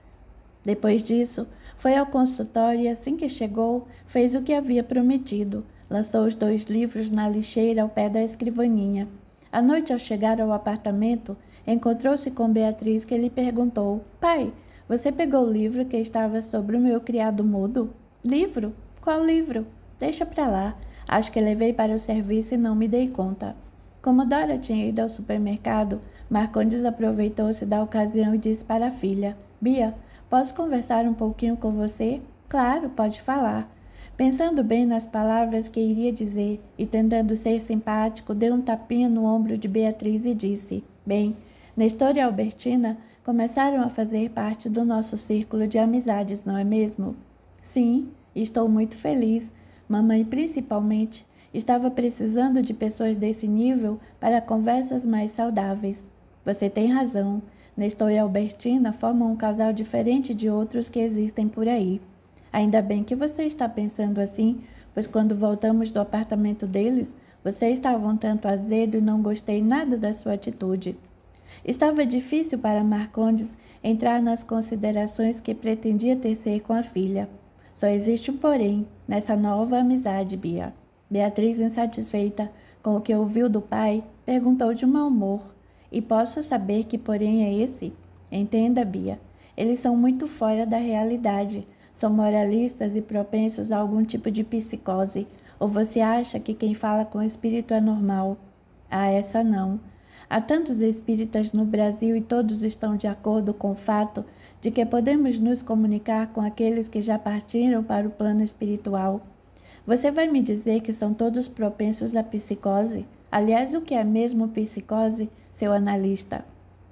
Depois disso, foi ao consultório e assim que chegou, fez o que havia prometido. Lançou os dois livros na lixeira ao pé da escrivaninha. À noite, ao chegar ao apartamento, Encontrou-se com Beatriz, que lhe perguntou: Pai, você pegou o livro que estava sobre o meu criado mudo? Livro? Qual livro? Deixa para lá. Acho que levei para o serviço e não me dei conta. Como Dora tinha ido ao supermercado, Marcondes aproveitou-se da ocasião e disse para a filha: Bia, posso conversar um pouquinho com você? Claro, pode falar. Pensando bem nas palavras que iria dizer e tentando ser simpático, deu um tapinha no ombro de Beatriz e disse: Bem, Nestor e Albertina começaram a fazer parte do nosso círculo de amizades, não é mesmo? Sim, estou muito feliz. Mamãe, principalmente, estava precisando de pessoas desse nível para conversas mais saudáveis. Você tem razão. Nestor e Albertina formam um casal diferente de outros que existem por aí. Ainda bem que você está pensando assim, pois quando voltamos do apartamento deles, você estavam um tanto azedo e não gostei nada da sua atitude. Estava difícil para Marcondes entrar nas considerações que pretendia tecer com a filha. Só existe um porém nessa nova amizade, Bia. Beatriz, insatisfeita com o que ouviu do pai, perguntou de mau humor. E posso saber que porém é esse? Entenda, Bia. Eles são muito fora da realidade. São moralistas e propensos a algum tipo de psicose. Ou você acha que quem fala com o espírito é normal? Ah, essa não. Há tantos espíritas no Brasil e todos estão de acordo com o fato de que podemos nos comunicar com aqueles que já partiram para o plano espiritual. Você vai me dizer que são todos propensos à psicose? Aliás, o que é mesmo psicose, seu analista?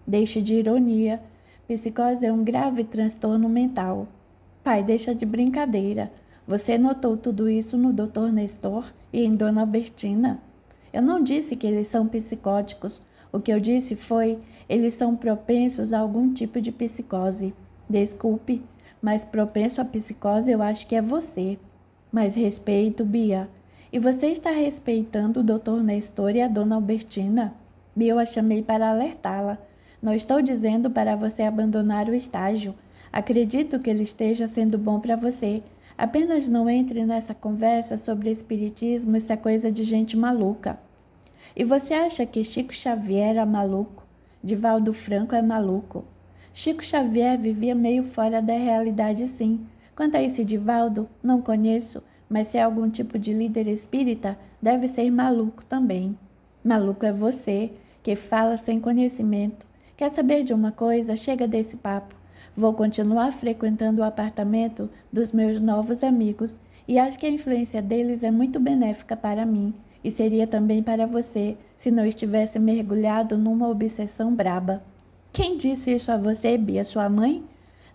Deixe de ironia. Psicose é um grave transtorno mental. Pai, deixa de brincadeira. Você notou tudo isso no Dr. Nestor e em Dona Albertina? Eu não disse que eles são psicóticos, o que eu disse foi: eles são propensos a algum tipo de psicose. Desculpe, mas propenso à psicose eu acho que é você. Mas respeito, Bia. E você está respeitando o Dr. Nestor e a Dona Albertina? Bia, eu a chamei para alertá-la. Não estou dizendo para você abandonar o estágio. Acredito que ele esteja sendo bom para você. Apenas não entre nessa conversa sobre espiritismo, isso é coisa de gente maluca. E você acha que Chico Xavier era é maluco? Divaldo Franco é maluco. Chico Xavier vivia meio fora da realidade, sim. Quanto a esse Divaldo, não conheço, mas se é algum tipo de líder espírita, deve ser maluco também. Maluco é você, que fala sem conhecimento. Quer saber de uma coisa? Chega desse papo. Vou continuar frequentando o apartamento dos meus novos amigos e acho que a influência deles é muito benéfica para mim e seria também para você se não estivesse mergulhado numa obsessão braba. Quem disse isso a você, Bia, sua mãe?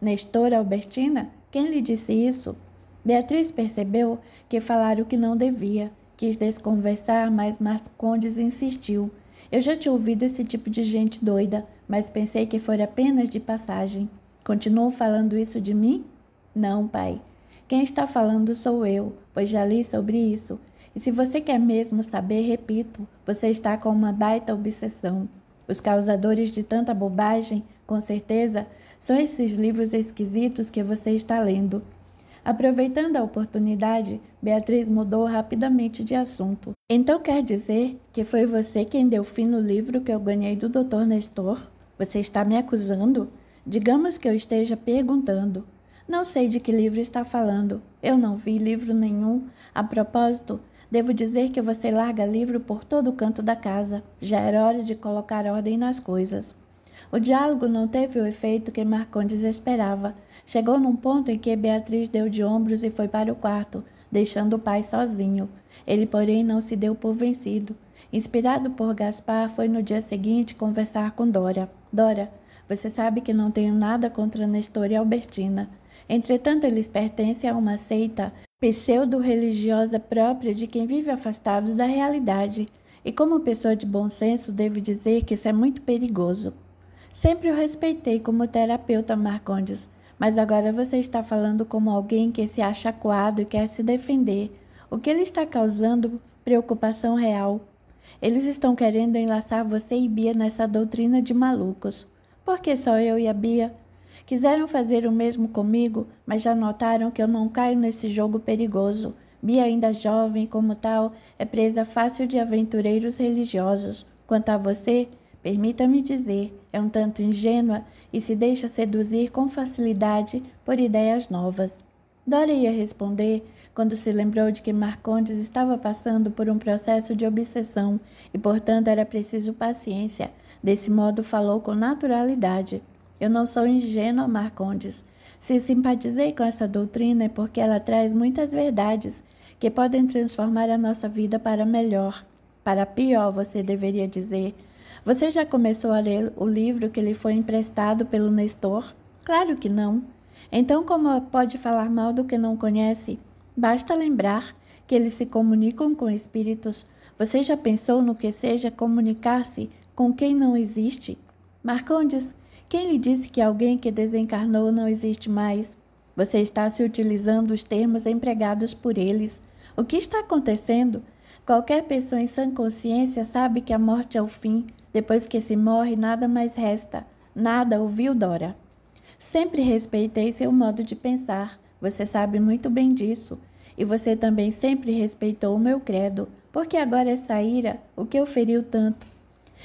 Nestor Albertina? Quem lhe disse isso? Beatriz percebeu que falaram o que não devia. Quis desconversar, mas Marcondes insistiu. Eu já tinha ouvido esse tipo de gente doida, mas pensei que fora apenas de passagem. Continuou falando isso de mim? Não, pai. Quem está falando sou eu, pois já li sobre isso e se você quer mesmo saber, repito, você está com uma baita obsessão. Os causadores de tanta bobagem, com certeza, são esses livros esquisitos que você está lendo. Aproveitando a oportunidade, Beatriz mudou rapidamente de assunto. Então quer dizer que foi você quem deu fim no livro que eu ganhei do Dr. Nestor? Você está me acusando? Digamos que eu esteja perguntando. Não sei de que livro está falando. Eu não vi livro nenhum. A propósito, Devo dizer que você larga livro por todo o canto da casa. Já era hora de colocar ordem nas coisas. O diálogo não teve o efeito que Marcondes esperava. Chegou num ponto em que Beatriz deu de ombros e foi para o quarto, deixando o pai sozinho. Ele, porém, não se deu por vencido. Inspirado por Gaspar, foi no dia seguinte conversar com Dora. Dora, você sabe que não tenho nada contra Nestor e Albertina. Entretanto, eles pertencem a uma seita pseudo-religiosa própria de quem vive afastado da realidade. E como pessoa de bom senso, devo dizer que isso é muito perigoso. Sempre o respeitei como terapeuta, Marcondes, mas agora você está falando como alguém que se acha acuado e quer se defender. O que ele está causando preocupação real. Eles estão querendo enlaçar você e Bia nessa doutrina de malucos. Por que só eu e a Bia? Quiseram fazer o mesmo comigo, mas já notaram que eu não caio nesse jogo perigoso. Bia, ainda jovem como tal, é presa fácil de aventureiros religiosos. Quanto a você, permita-me dizer, é um tanto ingênua e se deixa seduzir com facilidade por ideias novas. Dora ia responder quando se lembrou de que Marcondes estava passando por um processo de obsessão e, portanto, era preciso paciência. Desse modo, falou com naturalidade. Eu não sou ingênua, Marcondes. Se simpatizei com essa doutrina é porque ela traz muitas verdades que podem transformar a nossa vida para melhor. Para pior, você deveria dizer. Você já começou a ler o livro que lhe foi emprestado pelo Nestor? Claro que não. Então, como pode falar mal do que não conhece? Basta lembrar que eles se comunicam com espíritos. Você já pensou no que seja comunicar-se com quem não existe? Marcondes, quem lhe disse que alguém que desencarnou não existe mais? Você está se utilizando os termos empregados por eles. O que está acontecendo? Qualquer pessoa em sã consciência sabe que a morte é o fim. Depois que se morre, nada mais resta. Nada, ouviu, Dora? Sempre respeitei seu modo de pensar. Você sabe muito bem disso. E você também sempre respeitou o meu credo. Porque agora essa ira, o que eu feriu tanto?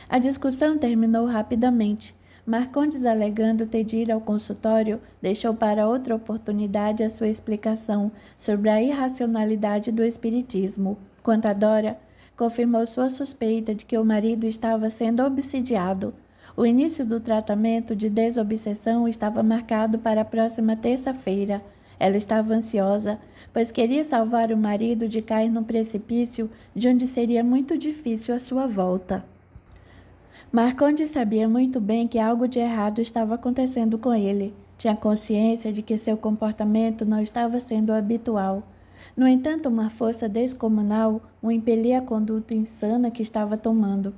A discussão terminou rapidamente. Marcondes, alegando ter de ir ao consultório, deixou para outra oportunidade a sua explicação sobre a irracionalidade do espiritismo. Quanto a Dora, confirmou sua suspeita de que o marido estava sendo obsidiado. O início do tratamento de desobsessão estava marcado para a próxima terça-feira. Ela estava ansiosa, pois queria salvar o marido de cair num precipício de onde seria muito difícil a sua volta. Marconde sabia muito bem que algo de errado estava acontecendo com ele. Tinha consciência de que seu comportamento não estava sendo habitual. No entanto, uma força descomunal o impelia a conduta insana que estava tomando.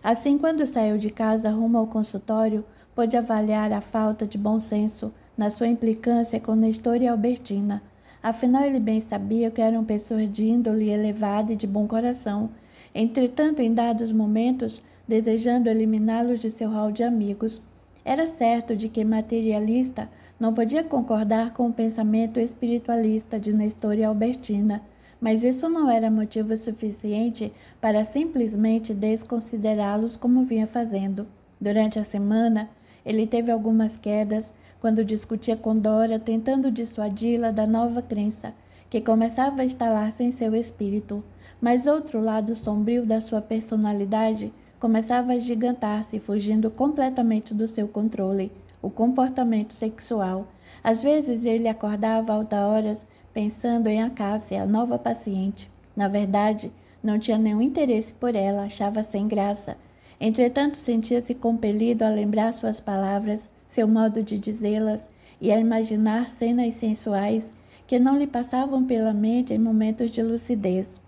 Assim, quando saiu de casa rumo ao consultório, pôde avaliar a falta de bom senso na sua implicância com Nestor e Albertina. Afinal, ele bem sabia que eram pessoas de índole elevada e de bom coração. Entretanto, em dados momentos, desejando eliminá-los de seu hall de amigos. Era certo de que materialista não podia concordar com o pensamento espiritualista de Nestor e Albertina, mas isso não era motivo suficiente para simplesmente desconsiderá-los como vinha fazendo. Durante a semana, ele teve algumas quedas quando discutia com Dora, tentando dissuadi-la da nova crença, que começava a instalar-se em seu espírito. Mas outro lado sombrio da sua personalidade começava a gigantar-se, fugindo completamente do seu controle, o comportamento sexual. Às vezes ele acordava alta horas pensando em Acácia, a nova paciente. Na verdade, não tinha nenhum interesse por ela, achava sem graça. Entretanto, sentia-se compelido a lembrar suas palavras, seu modo de dizê-las e a imaginar cenas sensuais que não lhe passavam pela mente em momentos de lucidez.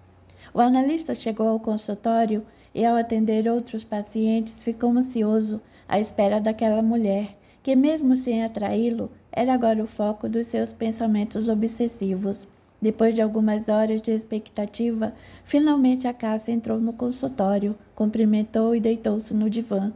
O analista chegou ao consultório e, ao atender outros pacientes, ficou ansioso à espera daquela mulher, que, mesmo sem atraí-lo, era agora o foco dos seus pensamentos obsessivos. Depois de algumas horas de expectativa, finalmente a Cássia entrou no consultório, cumprimentou e deitou-se no divã.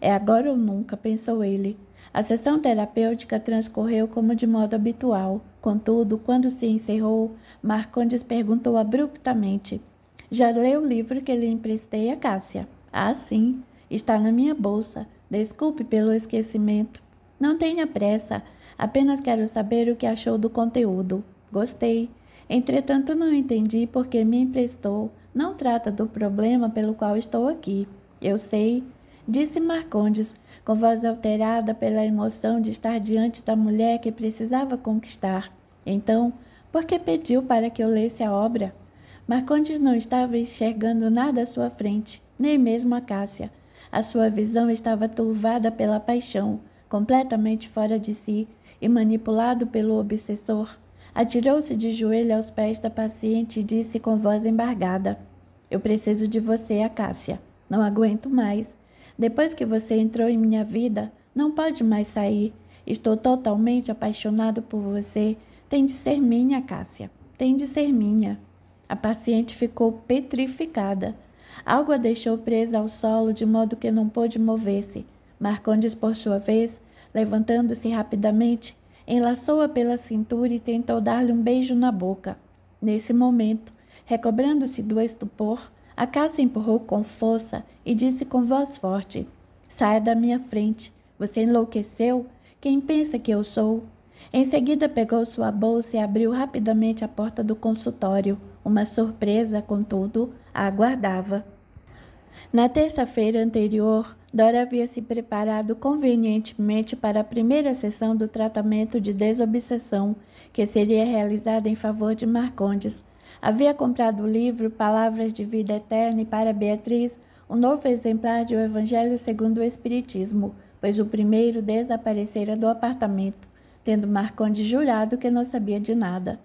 É agora ou nunca, pensou ele. A sessão terapêutica transcorreu como de modo habitual. Contudo, quando se encerrou, Marcondes perguntou abruptamente: já leu o livro que lhe emprestei a Cássia? Ah, sim. Está na minha bolsa. Desculpe pelo esquecimento. Não tenha pressa. Apenas quero saber o que achou do conteúdo. Gostei. Entretanto, não entendi por que me emprestou. Não trata do problema pelo qual estou aqui. Eu sei, disse Marcondes, com voz alterada pela emoção de estar diante da mulher que precisava conquistar. Então, por que pediu para que eu lesse a obra? Marcondes não estava enxergando nada à sua frente, nem mesmo a Cássia. A sua visão estava turvada pela paixão, completamente fora de si e manipulado pelo obsessor. Atirou-se de joelho aos pés da paciente e disse com voz embargada: Eu preciso de você, Acácia. Não aguento mais. Depois que você entrou em minha vida, não pode mais sair. Estou totalmente apaixonado por você. Tem de ser minha, Cássia. Tem de ser minha. A paciente ficou petrificada. Algo a deixou presa ao solo de modo que não pôde mover-se. Marcondes, por sua vez, levantando-se rapidamente, enlaçou-a pela cintura e tentou dar-lhe um beijo na boca. Nesse momento, recobrando-se do estupor, a caça empurrou com força e disse com voz forte: Saia da minha frente. Você enlouqueceu? Quem pensa que eu sou? Em seguida, pegou sua bolsa e abriu rapidamente a porta do consultório. Uma surpresa, contudo, a aguardava. Na terça-feira anterior, Dora havia se preparado convenientemente para a primeira sessão do tratamento de desobsessão, que seria realizada em favor de Marcondes. Havia comprado o livro Palavras de Vida Eterna e para Beatriz, um novo exemplar de O Evangelho segundo o Espiritismo, pois o primeiro desaparecera do apartamento, tendo Marcondes jurado que não sabia de nada.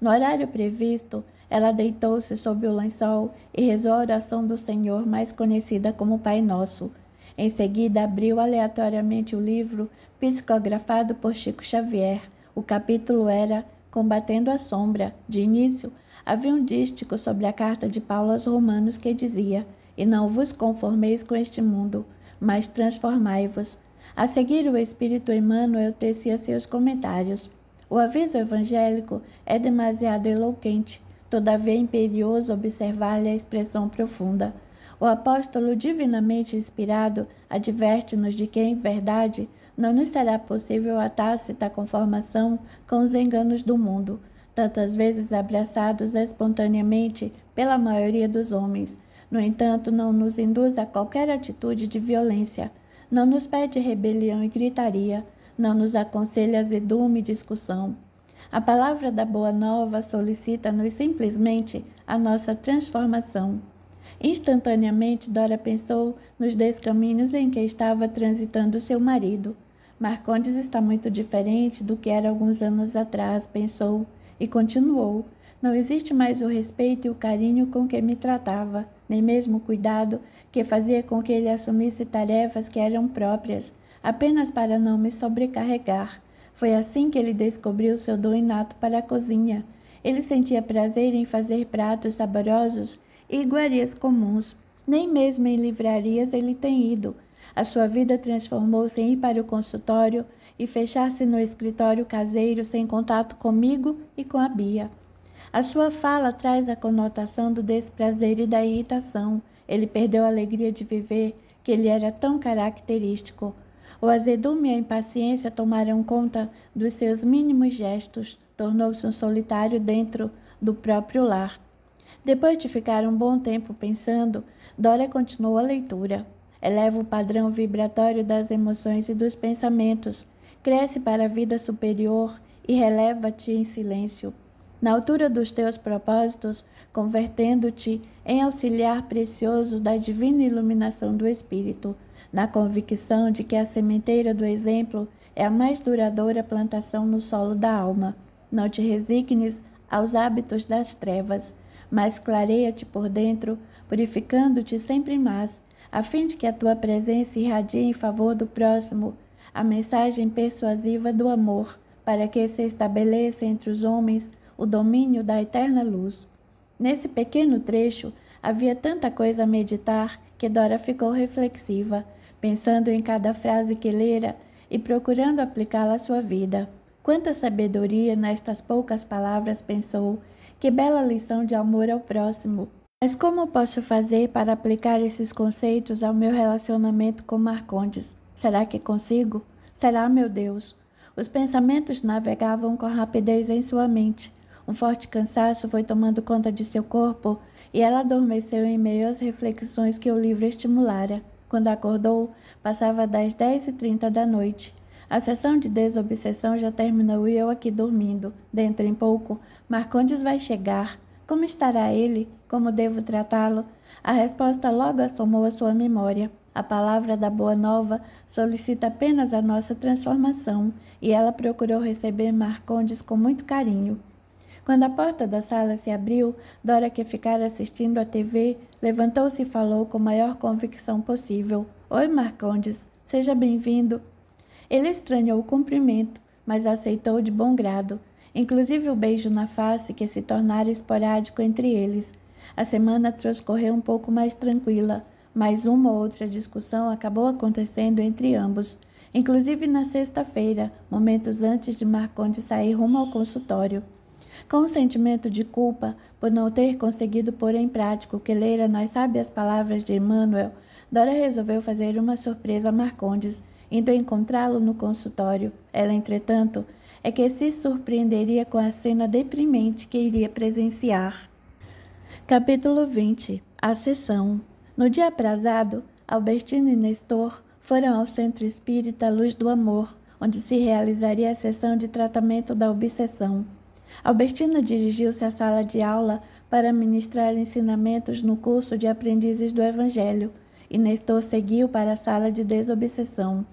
No horário previsto, ela deitou-se sob o lençol e rezou a oração do Senhor, mais conhecida como Pai Nosso. Em seguida, abriu aleatoriamente o livro psicografado por Chico Xavier. O capítulo era Combatendo a Sombra. De início, havia um dístico sobre a carta de Paulo aos Romanos que dizia: E não vos conformeis com este mundo, mas transformai-vos. A seguir, o Espírito Emmanuel tecia seus comentários. O aviso evangélico é demasiado eloquente Todavia imperioso observar-lhe a expressão profunda. O apóstolo divinamente inspirado adverte-nos de que, em verdade, não nos será possível a tácita conformação com os enganos do mundo, tantas vezes abraçados espontaneamente pela maioria dos homens. No entanto, não nos induz a qualquer atitude de violência, não nos pede rebelião e gritaria, não nos aconselha azedume e discussão. A palavra da Boa Nova solicita-nos simplesmente a nossa transformação. Instantaneamente, Dora pensou nos descaminhos em que estava transitando seu marido. Marcondes está muito diferente do que era alguns anos atrás, pensou, e continuou. Não existe mais o respeito e o carinho com que me tratava, nem mesmo o cuidado que fazia com que ele assumisse tarefas que eram próprias, apenas para não me sobrecarregar. Foi assim que ele descobriu seu dom inato para a cozinha. Ele sentia prazer em fazer pratos saborosos e iguarias comuns. Nem mesmo em livrarias ele tem ido. A sua vida transformou-se em ir para o consultório e fechar-se no escritório caseiro sem contato comigo e com a Bia. A sua fala traz a conotação do desprazer e da irritação. Ele perdeu a alegria de viver que ele era tão característico. O azedume e a impaciência tomaram conta dos seus mínimos gestos, tornou-se um solitário dentro do próprio lar. Depois de ficar um bom tempo pensando, Dora continuou a leitura. Eleva o padrão vibratório das emoções e dos pensamentos, cresce para a vida superior e releva-te em silêncio. Na altura dos teus propósitos, convertendo-te em auxiliar precioso da divina iluminação do Espírito na convicção de que a sementeira do exemplo é a mais duradoura plantação no solo da alma. Não te resignes aos hábitos das trevas, mas clareia-te por dentro, purificando-te sempre mais, a fim de que a tua presença irradie em favor do próximo a mensagem persuasiva do amor, para que se estabeleça entre os homens o domínio da eterna luz. Nesse pequeno trecho havia tanta coisa a meditar que Dora ficou reflexiva pensando em cada frase que lera e procurando aplicá-la à sua vida. Quanta sabedoria nestas poucas palavras pensou, que bela lição de amor ao próximo. Mas como posso fazer para aplicar esses conceitos ao meu relacionamento com Marcondes? Será que consigo? Será, meu Deus? Os pensamentos navegavam com rapidez em sua mente. Um forte cansaço foi tomando conta de seu corpo e ela adormeceu em meio às reflexões que o livro estimulara. Quando acordou, passava das 10h30 da noite. A sessão de desobsessão já terminou e eu aqui dormindo. Dentro em pouco, Marcondes vai chegar. Como estará ele? Como devo tratá-lo? A resposta logo assomou a sua memória. A palavra da Boa Nova solicita apenas a nossa transformação e ela procurou receber Marcondes com muito carinho. Quando a porta da sala se abriu, Dora, que ficara assistindo à TV, levantou-se e falou com a maior convicção possível. Oi, Marcondes, seja bem-vindo. Ele estranhou o cumprimento, mas aceitou de bom grado, inclusive o beijo na face que se tornara esporádico entre eles. A semana transcorreu um pouco mais tranquila, mas uma ou outra discussão acabou acontecendo entre ambos inclusive na sexta-feira, momentos antes de Marcondes sair rumo ao consultório. Com o sentimento de culpa por não ter conseguido pôr em prática o que lera nas sábias palavras de Emmanuel, Dora resolveu fazer uma surpresa a Marcondes, indo encontrá-lo no consultório. Ela, entretanto, é que se surpreenderia com a cena deprimente que iria presenciar. Capítulo 20 A Sessão No dia aprazado, Albertino e Nestor foram ao Centro Espírita Luz do Amor, onde se realizaria a sessão de tratamento da obsessão. Albertina dirigiu-se à sala de aula para ministrar ensinamentos no curso de aprendizes do Evangelho e Nestor seguiu para a sala de desobsessão.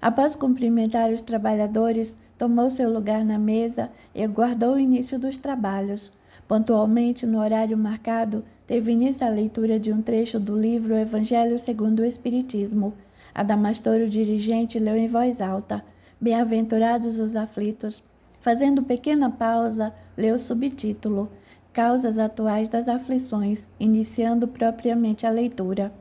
Após cumprimentar os trabalhadores, tomou seu lugar na mesa e aguardou o início dos trabalhos. Pontualmente, no horário marcado, teve início a leitura de um trecho do livro Evangelho segundo o Espiritismo. Adamastor, o dirigente, leu em voz alta: Bem-aventurados os aflitos, Fazendo pequena pausa, leu o subtítulo Causas Atuais das Aflições, iniciando propriamente a leitura.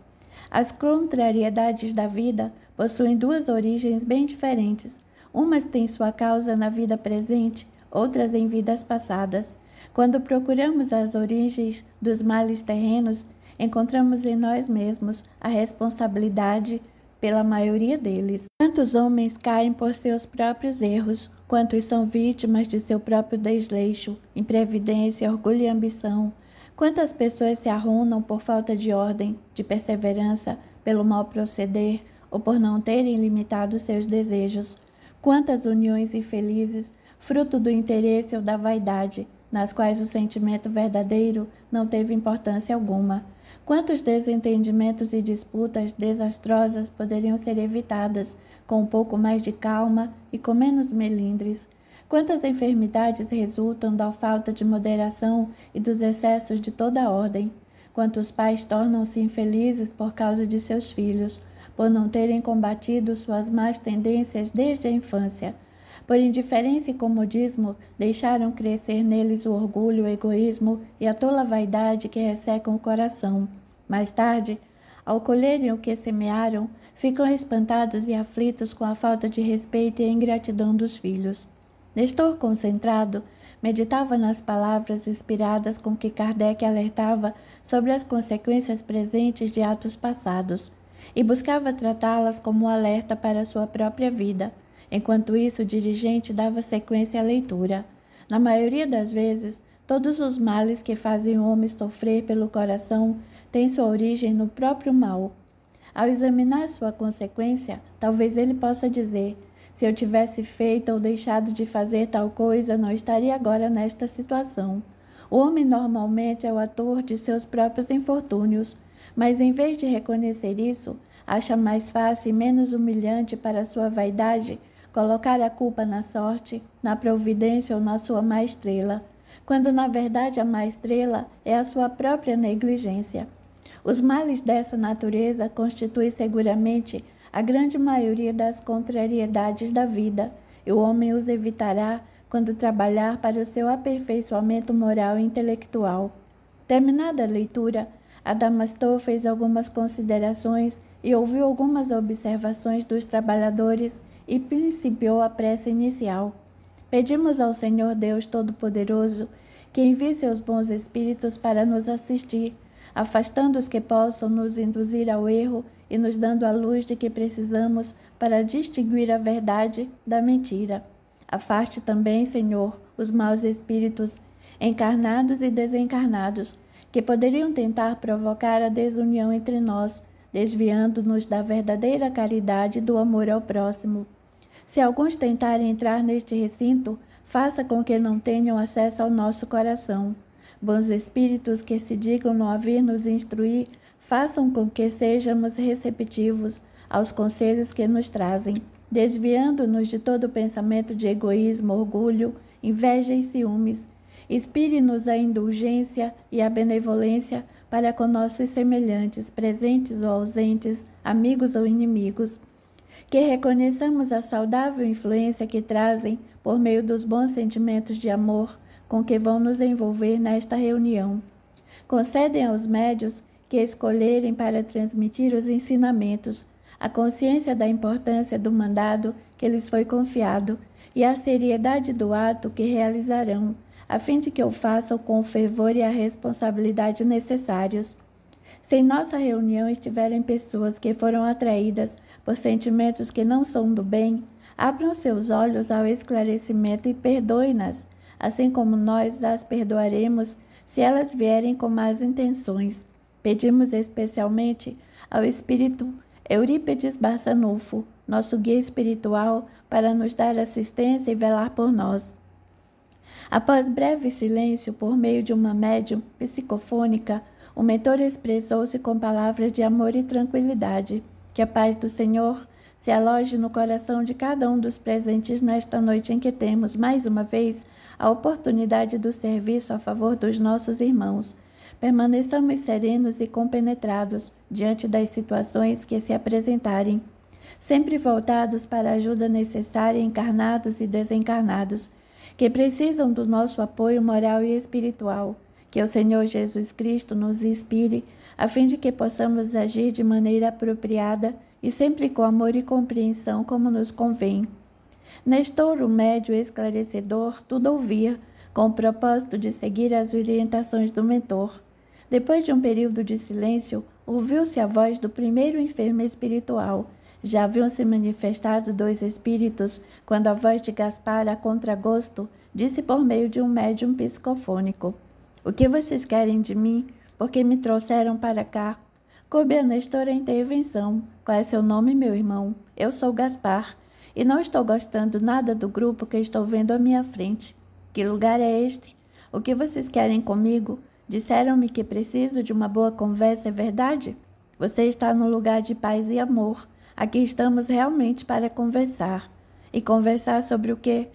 As contrariedades da vida possuem duas origens bem diferentes. Umas têm sua causa na vida presente, outras em vidas passadas. Quando procuramos as origens dos males terrenos, encontramos em nós mesmos a responsabilidade pela maioria deles. Quantos homens caem por seus próprios erros, Quantos são vítimas de seu próprio desleixo, imprevidência, orgulho e ambição? Quantas pessoas se arruinam por falta de ordem, de perseverança, pelo mau proceder ou por não terem limitado seus desejos? Quantas uniões infelizes, fruto do interesse ou da vaidade, nas quais o sentimento verdadeiro não teve importância alguma? Quantos desentendimentos e disputas desastrosas poderiam ser evitadas com um pouco mais de calma e com menos melindres. Quantas enfermidades resultam da falta de moderação e dos excessos de toda ordem? Quantos pais tornam-se infelizes por causa de seus filhos, por não terem combatido suas más tendências desde a infância? Por indiferença e comodismo, deixaram crescer neles o orgulho, o egoísmo e a tola vaidade que ressecam o coração. Mais tarde, ao colherem o que semearam, ficam espantados e aflitos com a falta de respeito e a ingratidão dos filhos. Nestor concentrado meditava nas palavras inspiradas com que Kardec alertava sobre as consequências presentes de atos passados e buscava tratá-las como um alerta para sua própria vida. Enquanto isso, o dirigente dava sequência à leitura. Na maioria das vezes, todos os males que fazem o homem sofrer pelo coração têm sua origem no próprio mal, ao examinar sua consequência, talvez ele possa dizer: se eu tivesse feito ou deixado de fazer tal coisa, não estaria agora nesta situação. O homem normalmente é o ator de seus próprios infortúnios, mas em vez de reconhecer isso, acha mais fácil e menos humilhante para sua vaidade colocar a culpa na sorte, na providência ou na sua má estrela, quando na verdade a má estrela é a sua própria negligência. Os males dessa natureza constituem seguramente a grande maioria das contrariedades da vida, e o homem os evitará quando trabalhar para o seu aperfeiçoamento moral e intelectual. Terminada a leitura, Adamastor fez algumas considerações e ouviu algumas observações dos trabalhadores e principiou a prece inicial. Pedimos ao Senhor Deus Todo-Poderoso que envie seus bons espíritos para nos assistir afastando os que possam nos induzir ao erro e nos dando a luz de que precisamos para distinguir a verdade da mentira. Afaste também, Senhor, os maus espíritos, encarnados e desencarnados, que poderiam tentar provocar a desunião entre nós, desviando-nos da verdadeira caridade do amor ao próximo. Se alguns tentarem entrar neste recinto, faça com que não tenham acesso ao nosso coração. Bons espíritos que se digam no ouvir nos instruir, façam com que sejamos receptivos aos conselhos que nos trazem, desviando-nos de todo pensamento de egoísmo, orgulho, inveja e ciúmes. Inspire-nos a indulgência e a benevolência para com nossos semelhantes, presentes ou ausentes, amigos ou inimigos. Que reconheçamos a saudável influência que trazem por meio dos bons sentimentos de amor, com que vão nos envolver nesta reunião. Concedem aos médios que escolherem para transmitir os ensinamentos a consciência da importância do mandado que lhes foi confiado e a seriedade do ato que realizarão, a fim de que o façam com o fervor e a responsabilidade necessários. Se em nossa reunião estiverem pessoas que foram atraídas por sentimentos que não são do bem, abram seus olhos ao esclarecimento e perdoem-nas assim como nós as perdoaremos se elas vierem com más intenções. Pedimos especialmente ao Espírito Eurípides Barsanufo, nosso guia espiritual, para nos dar assistência e velar por nós. Após breve silêncio, por meio de uma médium psicofônica, o mentor expressou-se com palavras de amor e tranquilidade. Que a paz do Senhor se aloje no coração de cada um dos presentes nesta noite em que temos, mais uma vez, a oportunidade do serviço a favor dos nossos irmãos. Permaneçamos serenos e compenetrados diante das situações que se apresentarem, sempre voltados para a ajuda necessária encarnados e desencarnados, que precisam do nosso apoio moral e espiritual. Que o Senhor Jesus Cristo nos inspire, a fim de que possamos agir de maneira apropriada e sempre com amor e compreensão, como nos convém. Nestor, o médio esclarecedor, tudo ouvia, com o propósito de seguir as orientações do mentor. Depois de um período de silêncio, ouviu-se a voz do primeiro enfermo espiritual. Já haviam se manifestado dois espíritos quando a voz de Gaspar, a contragosto, disse por meio de um médium psicofônico: O que vocês querem de mim? Por que me trouxeram para cá? Coube a Nestor a intervenção. Qual é seu nome, meu irmão? Eu sou Gaspar. E não estou gostando nada do grupo que estou vendo à minha frente. Que lugar é este? O que vocês querem comigo? Disseram-me que preciso de uma boa conversa, é verdade? Você está no lugar de paz e amor. Aqui estamos realmente para conversar. E conversar sobre o quê?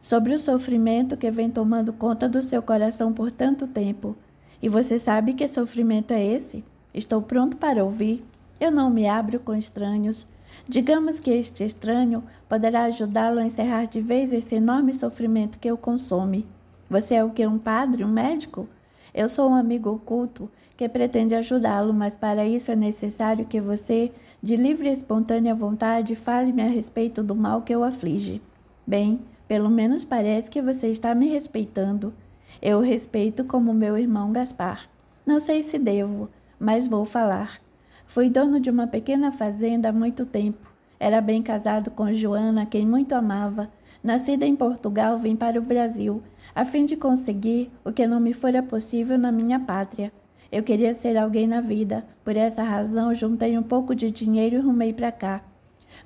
Sobre o sofrimento que vem tomando conta do seu coração por tanto tempo. E você sabe que sofrimento é esse? Estou pronto para ouvir. Eu não me abro com estranhos. Digamos que este estranho poderá ajudá-lo a encerrar de vez esse enorme sofrimento que o consome. Você é o que? Um padre? Um médico? Eu sou um amigo oculto que pretende ajudá-lo, mas para isso é necessário que você, de livre e espontânea vontade, fale-me a respeito do mal que o aflige. Bem, pelo menos parece que você está me respeitando. Eu o respeito como meu irmão Gaspar. Não sei se devo, mas vou falar. Fui dono de uma pequena fazenda há muito tempo. Era bem casado com Joana, quem muito amava. Nascida em Portugal, vim para o Brasil, a fim de conseguir o que não me fora possível na minha pátria. Eu queria ser alguém na vida, por essa razão juntei um pouco de dinheiro e rumei para cá.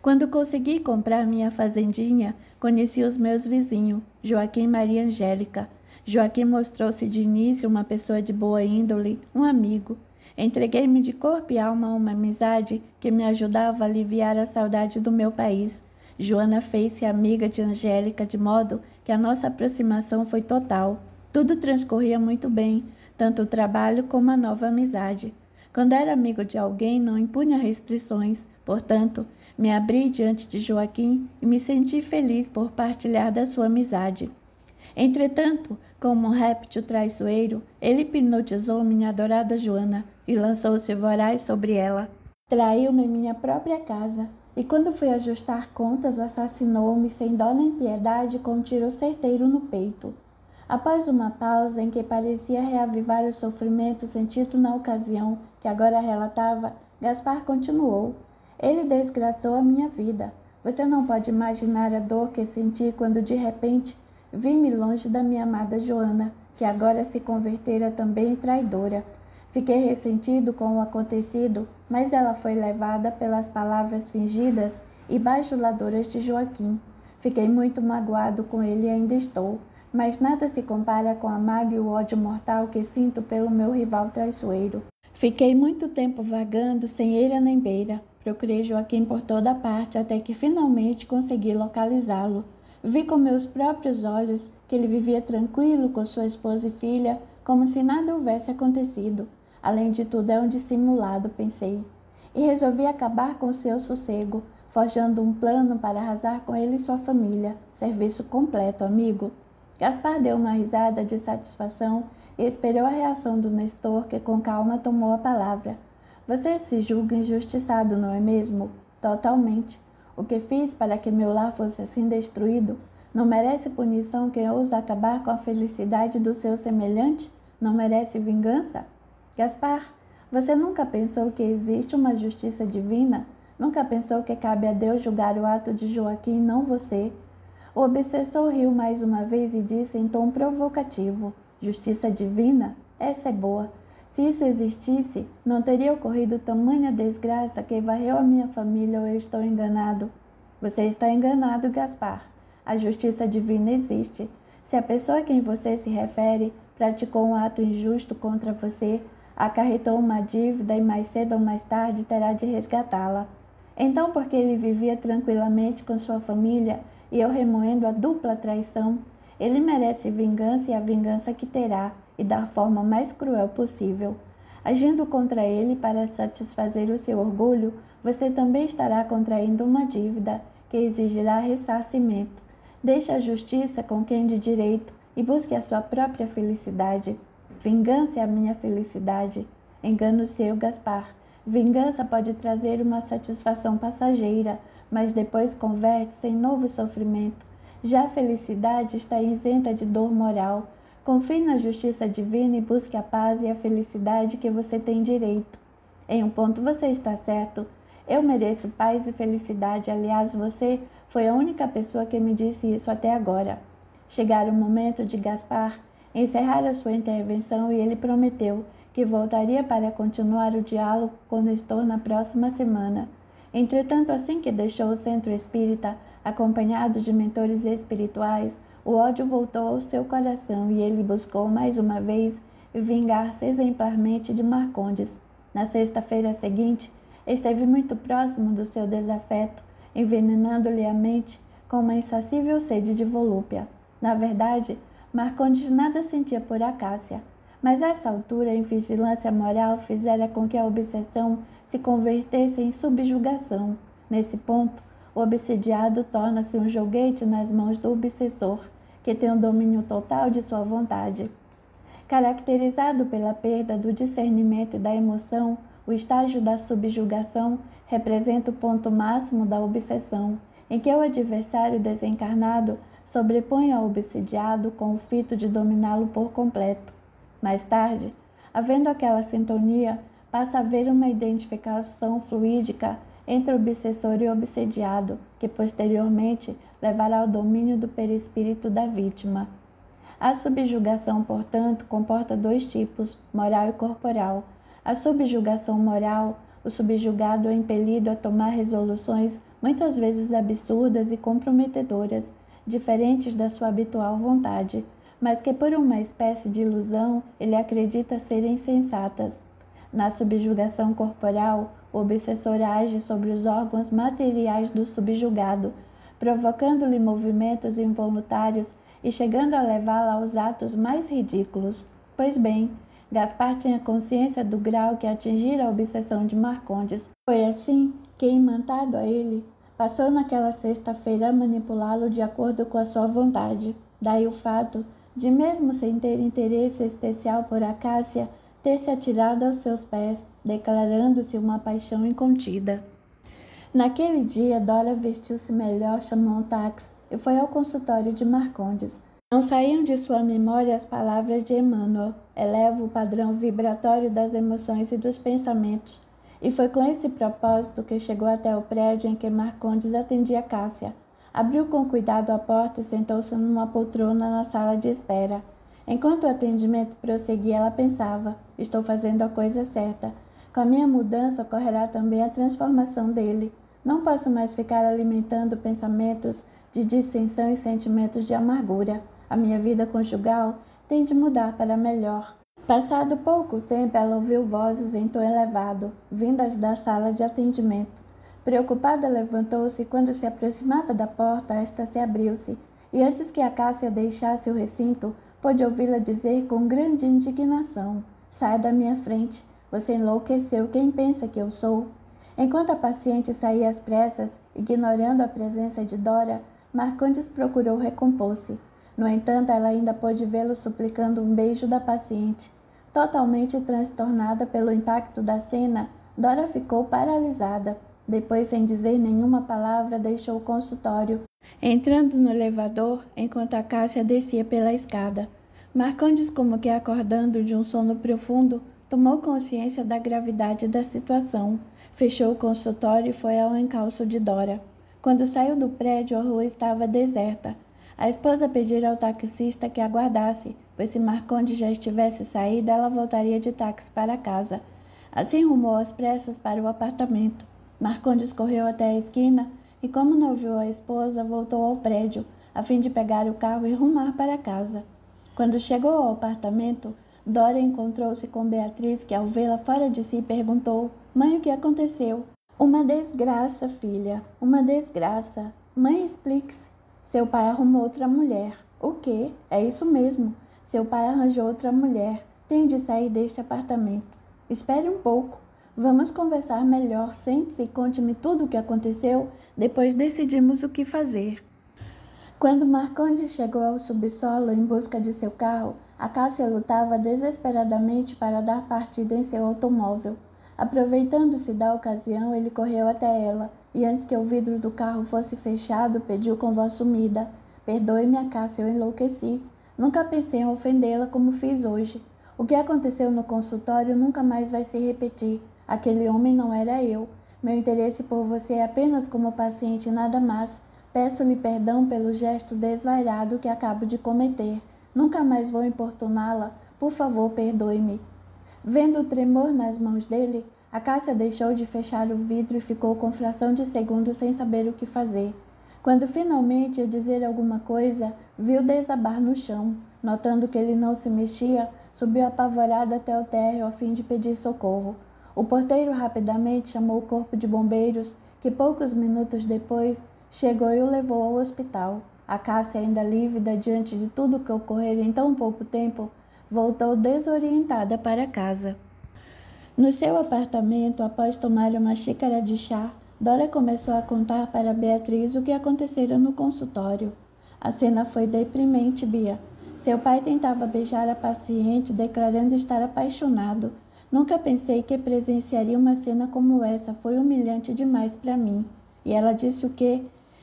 Quando consegui comprar minha fazendinha, conheci os meus vizinhos, Joaquim e Maria Angélica. Joaquim mostrou-se de início uma pessoa de boa índole, um amigo. Entreguei-me de corpo e alma a uma amizade que me ajudava a aliviar a saudade do meu país. Joana fez-se amiga de Angélica de modo que a nossa aproximação foi total. Tudo transcorria muito bem, tanto o trabalho como a nova amizade. Quando era amigo de alguém, não impunha restrições, portanto, me abri diante de Joaquim e me senti feliz por partilhar da sua amizade. Entretanto, como um réptil traiçoeiro, ele hipnotizou minha adorada Joana, e lançou-se voraz sobre ela. Traiu-me em minha própria casa, e quando fui ajustar contas, assassinou-me sem dó nem piedade com um tiro certeiro no peito. Após uma pausa em que parecia reavivar o sofrimento sentido na ocasião que agora relatava, Gaspar continuou: Ele desgraçou a minha vida. Você não pode imaginar a dor que senti quando de repente vi-me longe da minha amada Joana, que agora se convertera também em traidora. Fiquei ressentido com o acontecido, mas ela foi levada pelas palavras fingidas e bajuladoras de Joaquim. Fiquei muito magoado com ele e ainda estou, mas nada se compara com a mágoa e o ódio mortal que sinto pelo meu rival traiçoeiro. Fiquei muito tempo vagando sem eira nem beira. Procurei Joaquim por toda parte até que finalmente consegui localizá-lo. Vi com meus próprios olhos que ele vivia tranquilo com sua esposa e filha, como se nada houvesse acontecido. Além de tudo, é um dissimulado, pensei, e resolvi acabar com seu sossego, forjando um plano para arrasar com ele e sua família. Serviço completo, amigo. Gaspar deu uma risada de satisfação e esperou a reação do Nestor, que com calma tomou a palavra. Você se julga injustiçado, não é mesmo? Totalmente. O que fiz para que meu lar fosse assim destruído? Não merece punição quem ousa acabar com a felicidade do seu semelhante? Não merece vingança? Gaspar, você nunca pensou que existe uma justiça divina? Nunca pensou que cabe a Deus julgar o ato de Joaquim, não você? O obsessor riu mais uma vez e disse em tom provocativo: Justiça divina? Essa é boa. Se isso existisse, não teria ocorrido tamanha desgraça que varreu a minha família ou eu estou enganado. Você está enganado, Gaspar. A justiça divina existe. Se a pessoa a quem você se refere praticou um ato injusto contra você, acarretou uma dívida e mais cedo ou mais tarde terá de resgatá-la. Então, porque ele vivia tranquilamente com sua família e eu remoendo a dupla traição, ele merece vingança e a vingança que terá, e da forma mais cruel possível. Agindo contra ele para satisfazer o seu orgulho, você também estará contraindo uma dívida que exigirá ressarcimento. Deixe a justiça com quem de direito e busque a sua própria felicidade. Vingança é a minha felicidade. Engano seu, Gaspar. Vingança pode trazer uma satisfação passageira, mas depois converte-se em novo sofrimento. Já a felicidade está isenta de dor moral. Confie na justiça divina e busque a paz e a felicidade que você tem direito. Em um ponto você está certo. Eu mereço paz e felicidade. Aliás, você foi a única pessoa que me disse isso até agora. Chegar o momento de Gaspar encerrara sua intervenção e ele prometeu que voltaria para continuar o diálogo quando estou na próxima semana. Entretanto, assim que deixou o centro espírita, acompanhado de mentores espirituais, o ódio voltou ao seu coração e ele buscou mais uma vez vingar-se exemplarmente de Marcondes. Na sexta-feira seguinte, esteve muito próximo do seu desafeto, envenenando-lhe a mente com uma insacível sede de volúpia. Na verdade, Marcondes nada sentia por Acácia, mas essa altura em vigilância moral fizera com que a obsessão se convertesse em subjugação. Nesse ponto, o obsidiado torna-se um joguete nas mãos do obsessor, que tem o domínio total de sua vontade. Caracterizado pela perda do discernimento e da emoção, o estágio da subjugação representa o ponto máximo da obsessão, em que o adversário desencarnado sobrepõe o obsidiado com o fito de dominá-lo por completo. Mais tarde, havendo aquela sintonia, passa a haver uma identificação fluídica entre o obsessor e o obsediado, que posteriormente levará ao domínio do perispírito da vítima. A subjugação, portanto, comporta dois tipos, moral e corporal. A subjugação moral, o subjugado é impelido a tomar resoluções muitas vezes absurdas e comprometedoras, diferentes da sua habitual vontade, mas que por uma espécie de ilusão ele acredita serem sensatas. Na subjugação corporal, o obsessor age sobre os órgãos materiais do subjugado, provocando-lhe movimentos involuntários e chegando a levá-la aos atos mais ridículos. Pois bem, Gaspar tinha consciência do grau que atingira a obsessão de Marcondes. Foi assim que, imantado a ele, Passou naquela sexta-feira a manipulá-lo de acordo com a sua vontade. Daí o fato de, mesmo sem ter interesse especial por Acácia, ter se atirado aos seus pés, declarando-se uma paixão incontida. Naquele dia, Dora vestiu-se melhor, chamou um táxi e foi ao consultório de Marcondes. Não saíam de sua memória as palavras de Emmanuel. Eleva o padrão vibratório das emoções e dos pensamentos e foi com esse propósito que chegou até o prédio em que Marcondes atendia Cássia. Abriu com cuidado a porta e sentou-se numa poltrona na sala de espera. Enquanto o atendimento prosseguia, ela pensava: estou fazendo a coisa certa. Com a minha mudança ocorrerá também a transformação dele. Não posso mais ficar alimentando pensamentos de dissensão e sentimentos de amargura. A minha vida conjugal tem de mudar para melhor. Passado pouco tempo, ela ouviu vozes em tom elevado, vindas da sala de atendimento. Preocupada, levantou-se e, quando se aproximava da porta, esta se abriu-se. E antes que a Cássia deixasse o recinto, pôde ouvi-la dizer com grande indignação: Sai da minha frente. Você enlouqueceu quem pensa que eu sou. Enquanto a paciente saía às pressas, ignorando a presença de Dora, Marcondes procurou recompor-se. No entanto, ela ainda pôde vê-lo suplicando um beijo da paciente. Totalmente transtornada pelo impacto da cena, Dora ficou paralisada. Depois, sem dizer nenhuma palavra, deixou o consultório. Entrando no elevador, enquanto a Cássia descia pela escada. Marcondes, como que acordando de um sono profundo, tomou consciência da gravidade da situação. Fechou o consultório e foi ao encalço de Dora. Quando saiu do prédio, a rua estava deserta. A esposa pediu ao taxista que aguardasse, pois se Marconde já estivesse saído, ela voltaria de táxi para casa. Assim rumou às pressas para o apartamento. Marcondes correu até a esquina e, como não viu a esposa, voltou ao prédio, a fim de pegar o carro e rumar para casa. Quando chegou ao apartamento, Dora encontrou-se com Beatriz, que, ao vê-la fora de si, perguntou: Mãe, o que aconteceu? Uma desgraça, filha, uma desgraça. Mãe, explique-se. Seu pai arrumou outra mulher. O quê? É isso mesmo. Seu pai arranjou outra mulher. Tenho de sair deste apartamento. Espere um pouco. Vamos conversar melhor. Sente-se e conte-me tudo o que aconteceu. Depois decidimos o que fazer. Quando Marcondes chegou ao subsolo em busca de seu carro, a Cássia lutava desesperadamente para dar partida em seu automóvel. Aproveitando-se da ocasião, ele correu até ela e antes que o vidro do carro fosse fechado, pediu com voz sumida: Perdoe-me a Cássia, eu enlouqueci. Nunca pensei em ofendê-la como fiz hoje. O que aconteceu no consultório nunca mais vai se repetir. Aquele homem não era eu. Meu interesse por você é apenas como paciente, nada mais. Peço-lhe perdão pelo gesto desvairado que acabo de cometer. Nunca mais vou importuná-la. Por favor, perdoe-me. Vendo o tremor nas mãos dele, a Cássia deixou de fechar o vidro e ficou com fração de segundo sem saber o que fazer. Quando finalmente ia dizer alguma coisa, viu desabar no chão. Notando que ele não se mexia, subiu apavorada até o térreo a fim de pedir socorro. O porteiro rapidamente chamou o corpo de bombeiros, que poucos minutos depois chegou e o levou ao hospital. A Cássia, ainda lívida diante de tudo que ocorrera em tão pouco tempo, voltou desorientada para casa. No seu apartamento, após tomar uma xícara de chá, Dora começou a contar para Beatriz o que acontecera no consultório. A cena foi deprimente, Bia. Seu pai tentava beijar a paciente, declarando estar apaixonado. Nunca pensei que presenciaria uma cena como essa, foi humilhante demais para mim. E ela disse o quê?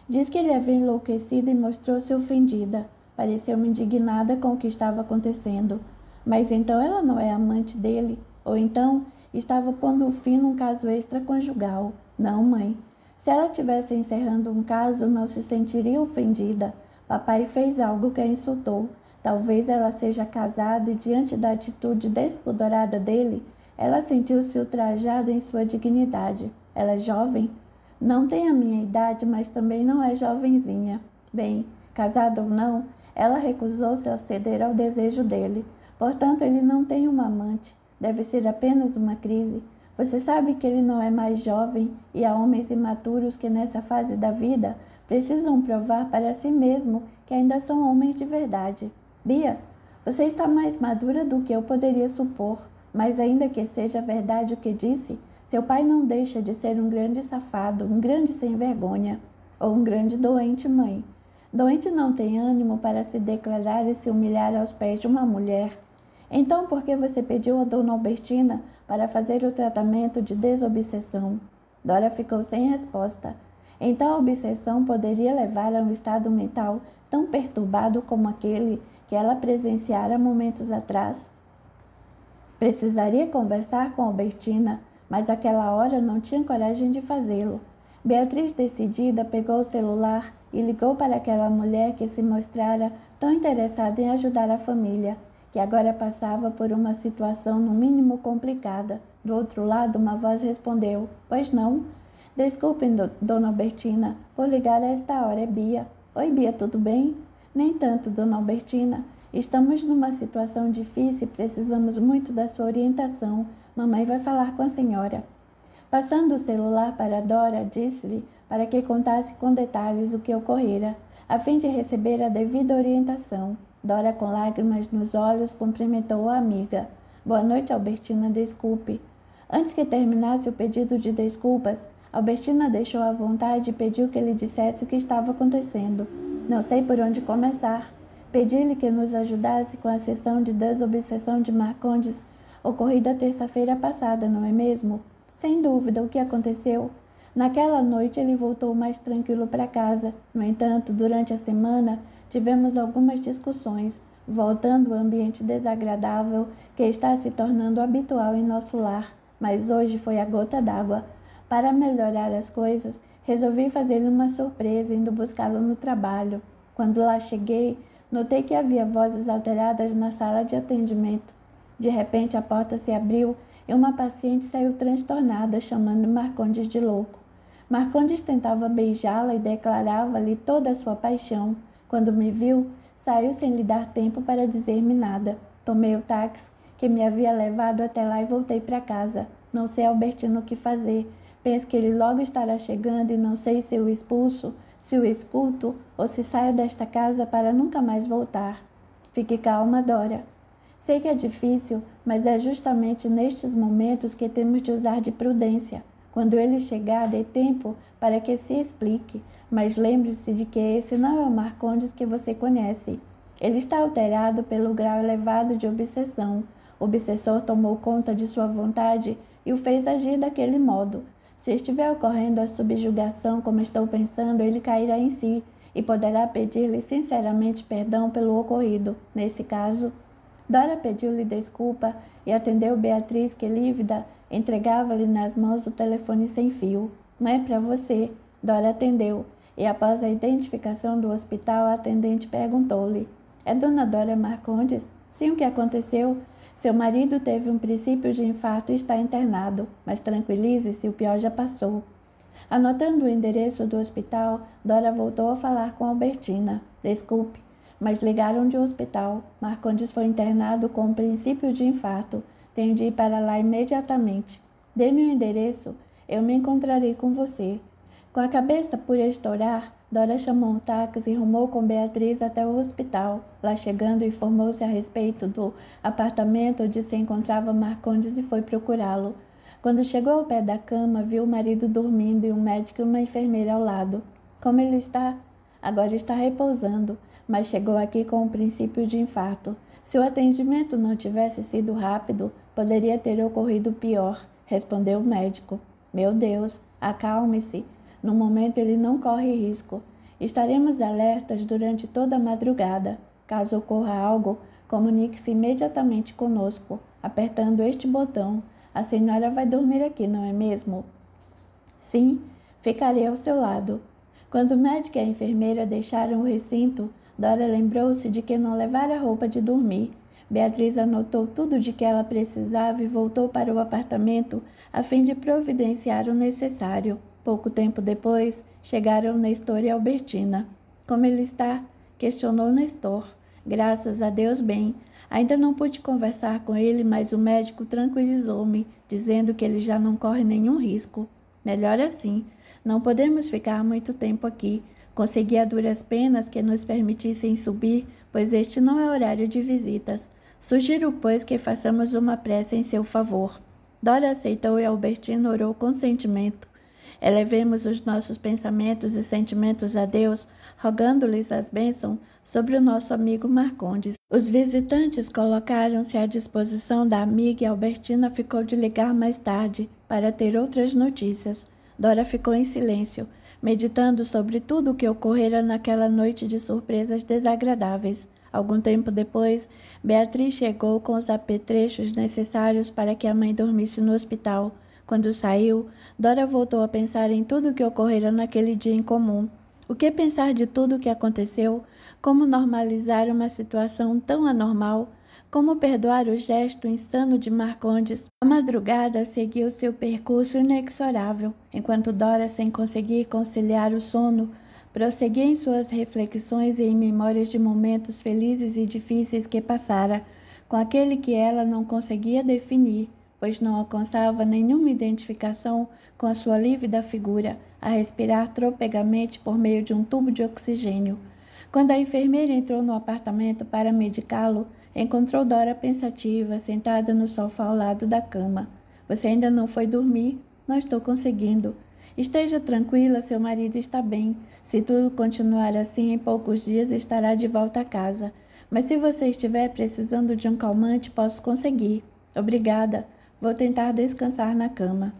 Diz que ele havia enlouquecido e mostrou-se ofendida. Pareceu-me indignada com o que estava acontecendo. Mas então ela não é amante dele? Ou então Estava pondo fim num caso extraconjugal. Não, mãe. Se ela estivesse encerrando um caso, não se sentiria ofendida. Papai fez algo que a insultou. Talvez ela seja casada e, diante da atitude despudorada dele, ela sentiu-se ultrajada em sua dignidade. Ela é jovem? Não tem a minha idade, mas também não é jovenzinha. Bem, casada ou não, ela recusou-se a ceder ao desejo dele. Portanto, ele não tem uma amante. Deve ser apenas uma crise. Você sabe que ele não é mais jovem e há homens imaturos que nessa fase da vida precisam provar para si mesmo que ainda são homens de verdade. Bia, você está mais madura do que eu poderia supor, mas ainda que seja verdade o que disse, seu pai não deixa de ser um grande safado, um grande sem vergonha ou um grande doente mãe. Doente não tem ânimo para se declarar e se humilhar aos pés de uma mulher. Então, por que você pediu a Dona Albertina para fazer o tratamento de desobsessão? Dora ficou sem resposta. Então, a obsessão poderia levar a um estado mental tão perturbado como aquele que ela presenciara momentos atrás. Precisaria conversar com Albertina, mas aquela hora não tinha coragem de fazê-lo. Beatriz, decidida, pegou o celular e ligou para aquela mulher que se mostrara tão interessada em ajudar a família que agora passava por uma situação no mínimo complicada. Do outro lado, uma voz respondeu: Pois não? Desculpem, do Dona Albertina, por ligar a esta hora, é Bia. Oi, Bia, tudo bem? Nem tanto, Dona Albertina. Estamos numa situação difícil e precisamos muito da sua orientação. Mamãe vai falar com a senhora. Passando o celular para Dora, disse-lhe para que contasse com detalhes o que ocorrera, a fim de receber a devida orientação. Dora, com lágrimas nos olhos, cumprimentou a amiga. Boa noite, Albertina, desculpe. Antes que terminasse o pedido de desculpas, Albertina deixou à vontade e pediu que ele dissesse o que estava acontecendo. Não sei por onde começar. Pedi-lhe que nos ajudasse com a sessão de desobsessão de Marcondes ocorrida terça-feira passada, não é mesmo? Sem dúvida, o que aconteceu? Naquela noite ele voltou mais tranquilo para casa. No entanto, durante a semana, tivemos algumas discussões, voltando ao ambiente desagradável que está se tornando habitual em nosso lar, mas hoje foi a gota d'água. Para melhorar as coisas, resolvi fazer-lhe uma surpresa indo buscá-lo no trabalho. Quando lá cheguei, notei que havia vozes alteradas na sala de atendimento. De repente, a porta se abriu e uma paciente saiu transtornada, chamando Marcondes de louco. Marcondes tentava beijá-la e declarava-lhe toda a sua paixão. Quando me viu, saiu sem lhe dar tempo para dizer-me nada. Tomei o táxi que me havia levado até lá e voltei para casa. Não sei Albertino o que fazer. Penso que ele logo estará chegando e não sei se o expulso, se o escuto ou se saio desta casa para nunca mais voltar. Fique calma, Dora. Sei que é difícil, mas é justamente nestes momentos que temos de usar de prudência. Quando ele chegar, dê tempo para que se explique, mas lembre-se de que esse não é o Marcondes que você conhece. Ele está alterado pelo grau elevado de obsessão. O obsessor tomou conta de sua vontade e o fez agir daquele modo. Se estiver ocorrendo a subjugação como estou pensando, ele cairá em si e poderá pedir-lhe sinceramente perdão pelo ocorrido. Nesse caso, Dora pediu-lhe desculpa e atendeu Beatriz, que lívida entregava-lhe nas mãos o telefone sem fio. Não é para você. Dora atendeu. E após a identificação do hospital, a atendente perguntou-lhe: É Dona Dora Marcondes? Sim, o que aconteceu? Seu marido teve um princípio de infarto e está internado, mas tranquilize-se, o pior já passou. Anotando o endereço do hospital, Dora voltou a falar com Albertina. Desculpe, mas ligaram de um hospital. Marcondes foi internado com um princípio de infarto. Tenho de ir para lá imediatamente. Dê-me o endereço, eu me encontrarei com você. Com a cabeça por estourar, Dora chamou um táxi e rumou com Beatriz até o hospital. Lá chegando, informou-se a respeito do apartamento onde se encontrava Marcondes e foi procurá-lo. Quando chegou ao pé da cama, viu o marido dormindo e um médico e uma enfermeira ao lado. Como ele está? Agora está repousando, mas chegou aqui com o princípio de infarto. Se o atendimento não tivesse sido rápido, poderia ter ocorrido pior, respondeu o médico. Meu Deus, acalme-se. No momento, ele não corre risco. Estaremos alertas durante toda a madrugada. Caso ocorra algo, comunique-se imediatamente conosco, apertando este botão. A senhora vai dormir aqui, não é mesmo? Sim, ficarei ao seu lado. Quando o médico e a enfermeira deixaram o recinto, Dora lembrou-se de que não levara roupa de dormir. Beatriz anotou tudo de que ela precisava e voltou para o apartamento a fim de providenciar o necessário. Pouco tempo depois, chegaram Nestor e Albertina. Como ele está? questionou Nestor. Graças a Deus, bem. Ainda não pude conversar com ele, mas o médico tranquilizou-me, dizendo que ele já não corre nenhum risco. Melhor assim. Não podemos ficar muito tempo aqui. Consegui a duras penas que nos permitissem subir, pois este não é horário de visitas. Sugiro, pois, que façamos uma prece em seu favor. Dora aceitou e Albertino orou com sentimento. Elevemos os nossos pensamentos e sentimentos a Deus, rogando-lhes as bênçãos sobre o nosso amigo Marcondes. Os visitantes colocaram-se à disposição da amiga e Albertina ficou de ligar mais tarde para ter outras notícias. Dora ficou em silêncio, meditando sobre tudo o que ocorrera naquela noite de surpresas desagradáveis. Algum tempo depois, Beatriz chegou com os apetrechos necessários para que a mãe dormisse no hospital. Quando saiu, Dora voltou a pensar em tudo o que ocorrera naquele dia em comum. O que pensar de tudo o que aconteceu? Como normalizar uma situação tão anormal? Como perdoar o gesto insano de Marcondes? A madrugada seguiu seu percurso inexorável, enquanto Dora, sem conseguir conciliar o sono, prosseguia em suas reflexões e em memórias de momentos felizes e difíceis que passara, com aquele que ela não conseguia definir pois não alcançava nenhuma identificação com a sua lívida figura, a respirar tropegamente por meio de um tubo de oxigênio. Quando a enfermeira entrou no apartamento para medicá-lo, encontrou Dora pensativa, sentada no sofá ao lado da cama. Você ainda não foi dormir? Não estou conseguindo. Esteja tranquila, seu marido está bem. Se tudo continuar assim, em poucos dias estará de volta a casa. Mas se você estiver precisando de um calmante, posso conseguir. Obrigada. Vou tentar descansar na cama.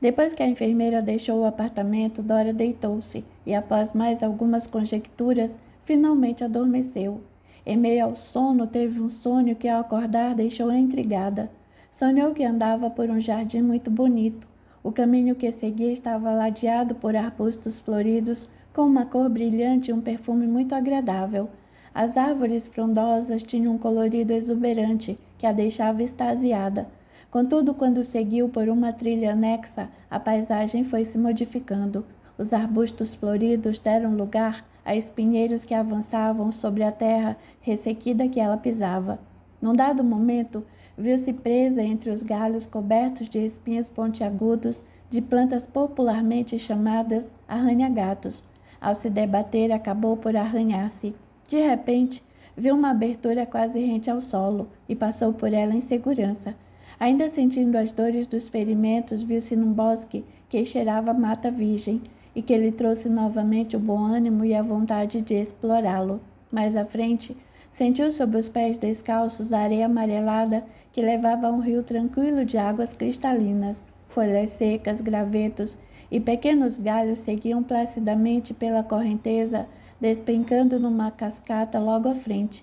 Depois que a enfermeira deixou o apartamento, Dora deitou-se e, após mais algumas conjecturas, finalmente adormeceu. Em meio ao sono, teve um sonho que, ao acordar, deixou-a intrigada. Sonhou que andava por um jardim muito bonito. O caminho que seguia estava ladeado por arbustos floridos, com uma cor brilhante e um perfume muito agradável. As árvores frondosas tinham um colorido exuberante que a deixava extasiada. Contudo, quando seguiu por uma trilha anexa, a paisagem foi se modificando. Os arbustos floridos deram lugar a espinheiros que avançavam sobre a terra ressequida que ela pisava. Num dado momento, viu-se presa entre os galhos cobertos de espinhos pontiagudos de plantas popularmente chamadas arranha-gatos. Ao se debater, acabou por arranhar-se. De repente, viu uma abertura quase rente ao solo e passou por ela em segurança. Ainda sentindo as dores dos ferimentos, viu-se num bosque que cheirava mata virgem e que lhe trouxe novamente o bom ânimo e a vontade de explorá-lo. Mais à frente, sentiu sob os pés descalços a areia amarelada que levava a um rio tranquilo de águas cristalinas. Folhas secas, gravetos e pequenos galhos seguiam placidamente pela correnteza, despencando numa cascata logo à frente.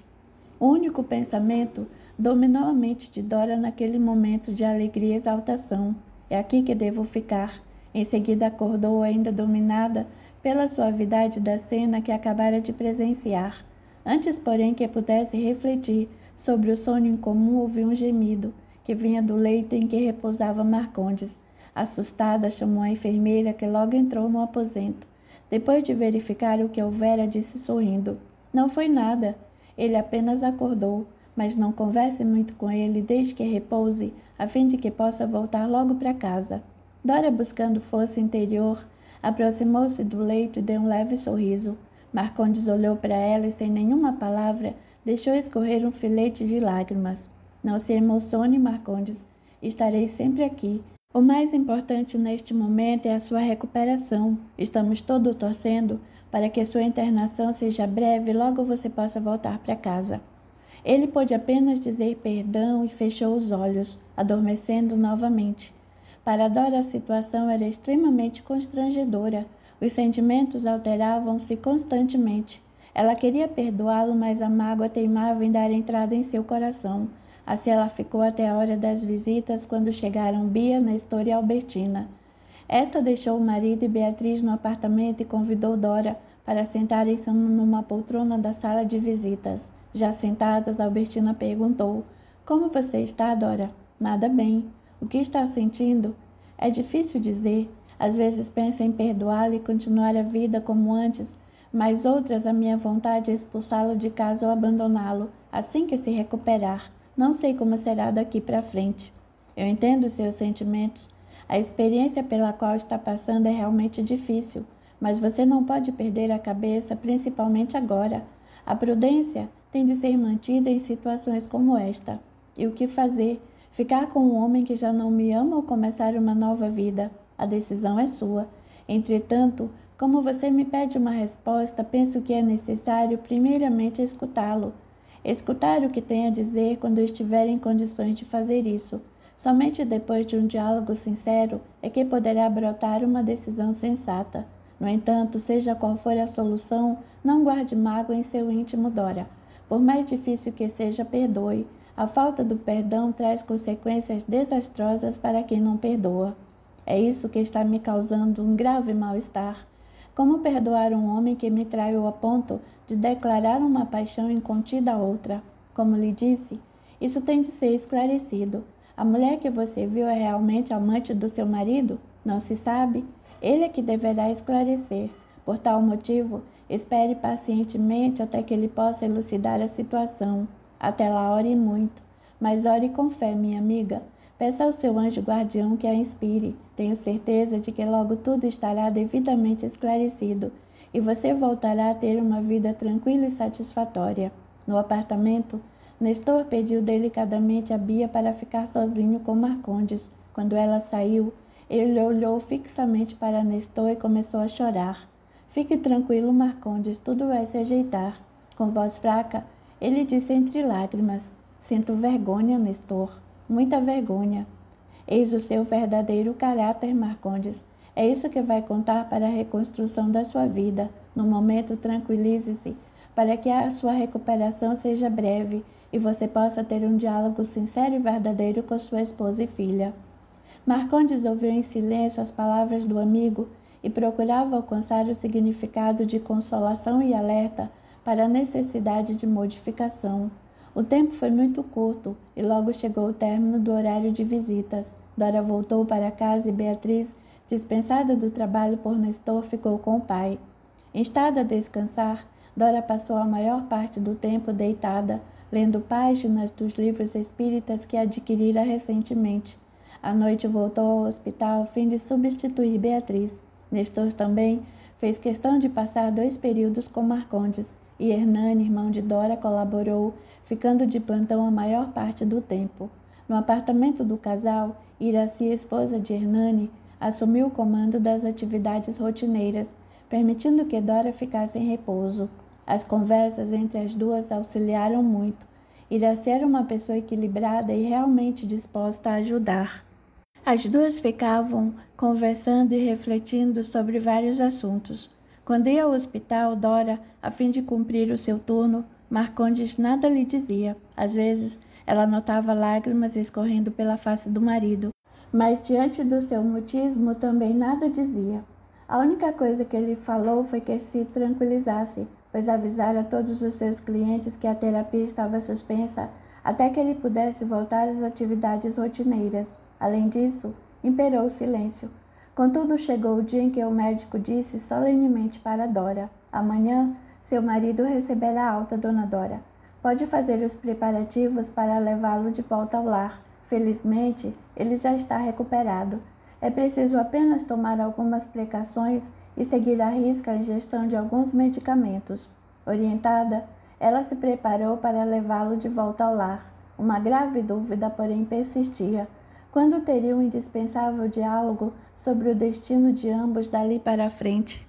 O único pensamento Dominou a mente de Dora naquele momento de alegria e exaltação. É aqui que devo ficar. Em seguida acordou, ainda dominada pela suavidade da cena que acabara de presenciar. Antes, porém, que pudesse refletir sobre o sonho incomum, ouviu um gemido que vinha do leito em que repousava Marcondes. Assustada, chamou a enfermeira que logo entrou no aposento. Depois de verificar o que houvera, disse sorrindo: Não foi nada. Ele apenas acordou mas não converse muito com ele desde que repouse, a fim de que possa voltar logo para casa. Dora, buscando força interior, aproximou-se do leito e deu um leve sorriso. Marcondes olhou para ela e, sem nenhuma palavra, deixou escorrer um filete de lágrimas. Não se emocione, Marcondes. Estarei sempre aqui. O mais importante neste momento é a sua recuperação. Estamos todos torcendo para que sua internação seja breve e logo você possa voltar para casa. Ele pôde apenas dizer perdão e fechou os olhos, adormecendo novamente. Para Dora, a situação era extremamente constrangedora. Os sentimentos alteravam-se constantemente. Ela queria perdoá-lo, mas a mágoa teimava em dar entrada em seu coração. Assim ela ficou até a hora das visitas, quando chegaram Bia, Nestor e Albertina. Esta deixou o marido e Beatriz no apartamento e convidou Dora para sentarem-se numa poltrona da sala de visitas. Já sentadas, Albertina perguntou: Como você está, Dora? Nada bem. O que está sentindo? É difícil dizer. Às vezes penso em perdoá-lo e continuar a vida como antes, mas outras a minha vontade é expulsá-lo de casa ou abandoná-lo assim que se recuperar. Não sei como será daqui para frente. Eu entendo os seus sentimentos. A experiência pela qual está passando é realmente difícil, mas você não pode perder a cabeça, principalmente agora. A prudência tem de ser mantida em situações como esta. E o que fazer? Ficar com um homem que já não me ama ou começar uma nova vida? A decisão é sua. Entretanto, como você me pede uma resposta, penso que é necessário, primeiramente, escutá-lo. Escutar o que tem a dizer quando estiver em condições de fazer isso. Somente depois de um diálogo sincero é que poderá brotar uma decisão sensata. No entanto, seja qual for a solução, não guarde mágoa em seu íntimo, Dora. Por mais difícil que seja, perdoe. A falta do perdão traz consequências desastrosas para quem não perdoa. É isso que está me causando um grave mal-estar. Como perdoar um homem que me traiu a ponto de declarar uma paixão incontida a outra? Como lhe disse, isso tem de ser esclarecido. A mulher que você viu é realmente amante do seu marido? Não se sabe. Ele é que deverá esclarecer. Por tal motivo, Espere pacientemente até que ele possa elucidar a situação. Até lá, ore muito. Mas ore com fé, minha amiga. Peça ao seu anjo guardião que a inspire. Tenho certeza de que logo tudo estará devidamente esclarecido e você voltará a ter uma vida tranquila e satisfatória. No apartamento, Nestor pediu delicadamente a Bia para ficar sozinho com Marcondes. Quando ela saiu, ele olhou fixamente para Nestor e começou a chorar. Fique tranquilo, Marcondes, tudo vai se ajeitar. Com voz fraca, ele disse entre lágrimas: Sinto vergonha, Nestor, muita vergonha. Eis o seu verdadeiro caráter, Marcondes. É isso que vai contar para a reconstrução da sua vida. No momento, tranquilize-se, para que a sua recuperação seja breve e você possa ter um diálogo sincero e verdadeiro com sua esposa e filha. Marcondes ouviu em silêncio as palavras do amigo e procurava alcançar o significado de consolação e alerta para a necessidade de modificação. O tempo foi muito curto e logo chegou o término do horário de visitas. Dora voltou para casa e Beatriz, dispensada do trabalho por Nestor, ficou com o pai. Instada a descansar, Dora passou a maior parte do tempo deitada, lendo páginas dos livros espíritas que adquirira recentemente. À noite voltou ao hospital a fim de substituir Beatriz. Nestor também fez questão de passar dois períodos com Marcondes e Hernani, irmão de Dora, colaborou, ficando de plantão a maior parte do tempo. No apartamento do casal, Iraci, esposa de Hernani, assumiu o comando das atividades rotineiras, permitindo que Dora ficasse em repouso. As conversas entre as duas auxiliaram muito. Iraci era uma pessoa equilibrada e realmente disposta a ajudar. As duas ficavam conversando e refletindo sobre vários assuntos. Quando ia ao hospital, Dora, a fim de cumprir o seu turno, Marcondes nada lhe dizia. Às vezes, ela notava lágrimas escorrendo pela face do marido, mas diante do seu mutismo também nada dizia. A única coisa que ele falou foi que se tranquilizasse, pois avisara todos os seus clientes que a terapia estava suspensa até que ele pudesse voltar às atividades rotineiras. Além disso, imperou o silêncio. Contudo, chegou o dia em que o médico disse solenemente para Dora: Amanhã, seu marido receberá alta, dona Dora. Pode fazer os preparativos para levá-lo de volta ao lar. Felizmente, ele já está recuperado. É preciso apenas tomar algumas precauções e seguir à risca a ingestão de alguns medicamentos. Orientada, ela se preparou para levá-lo de volta ao lar. Uma grave dúvida, porém, persistia. Quando teria um indispensável diálogo sobre o destino de ambos dali para frente?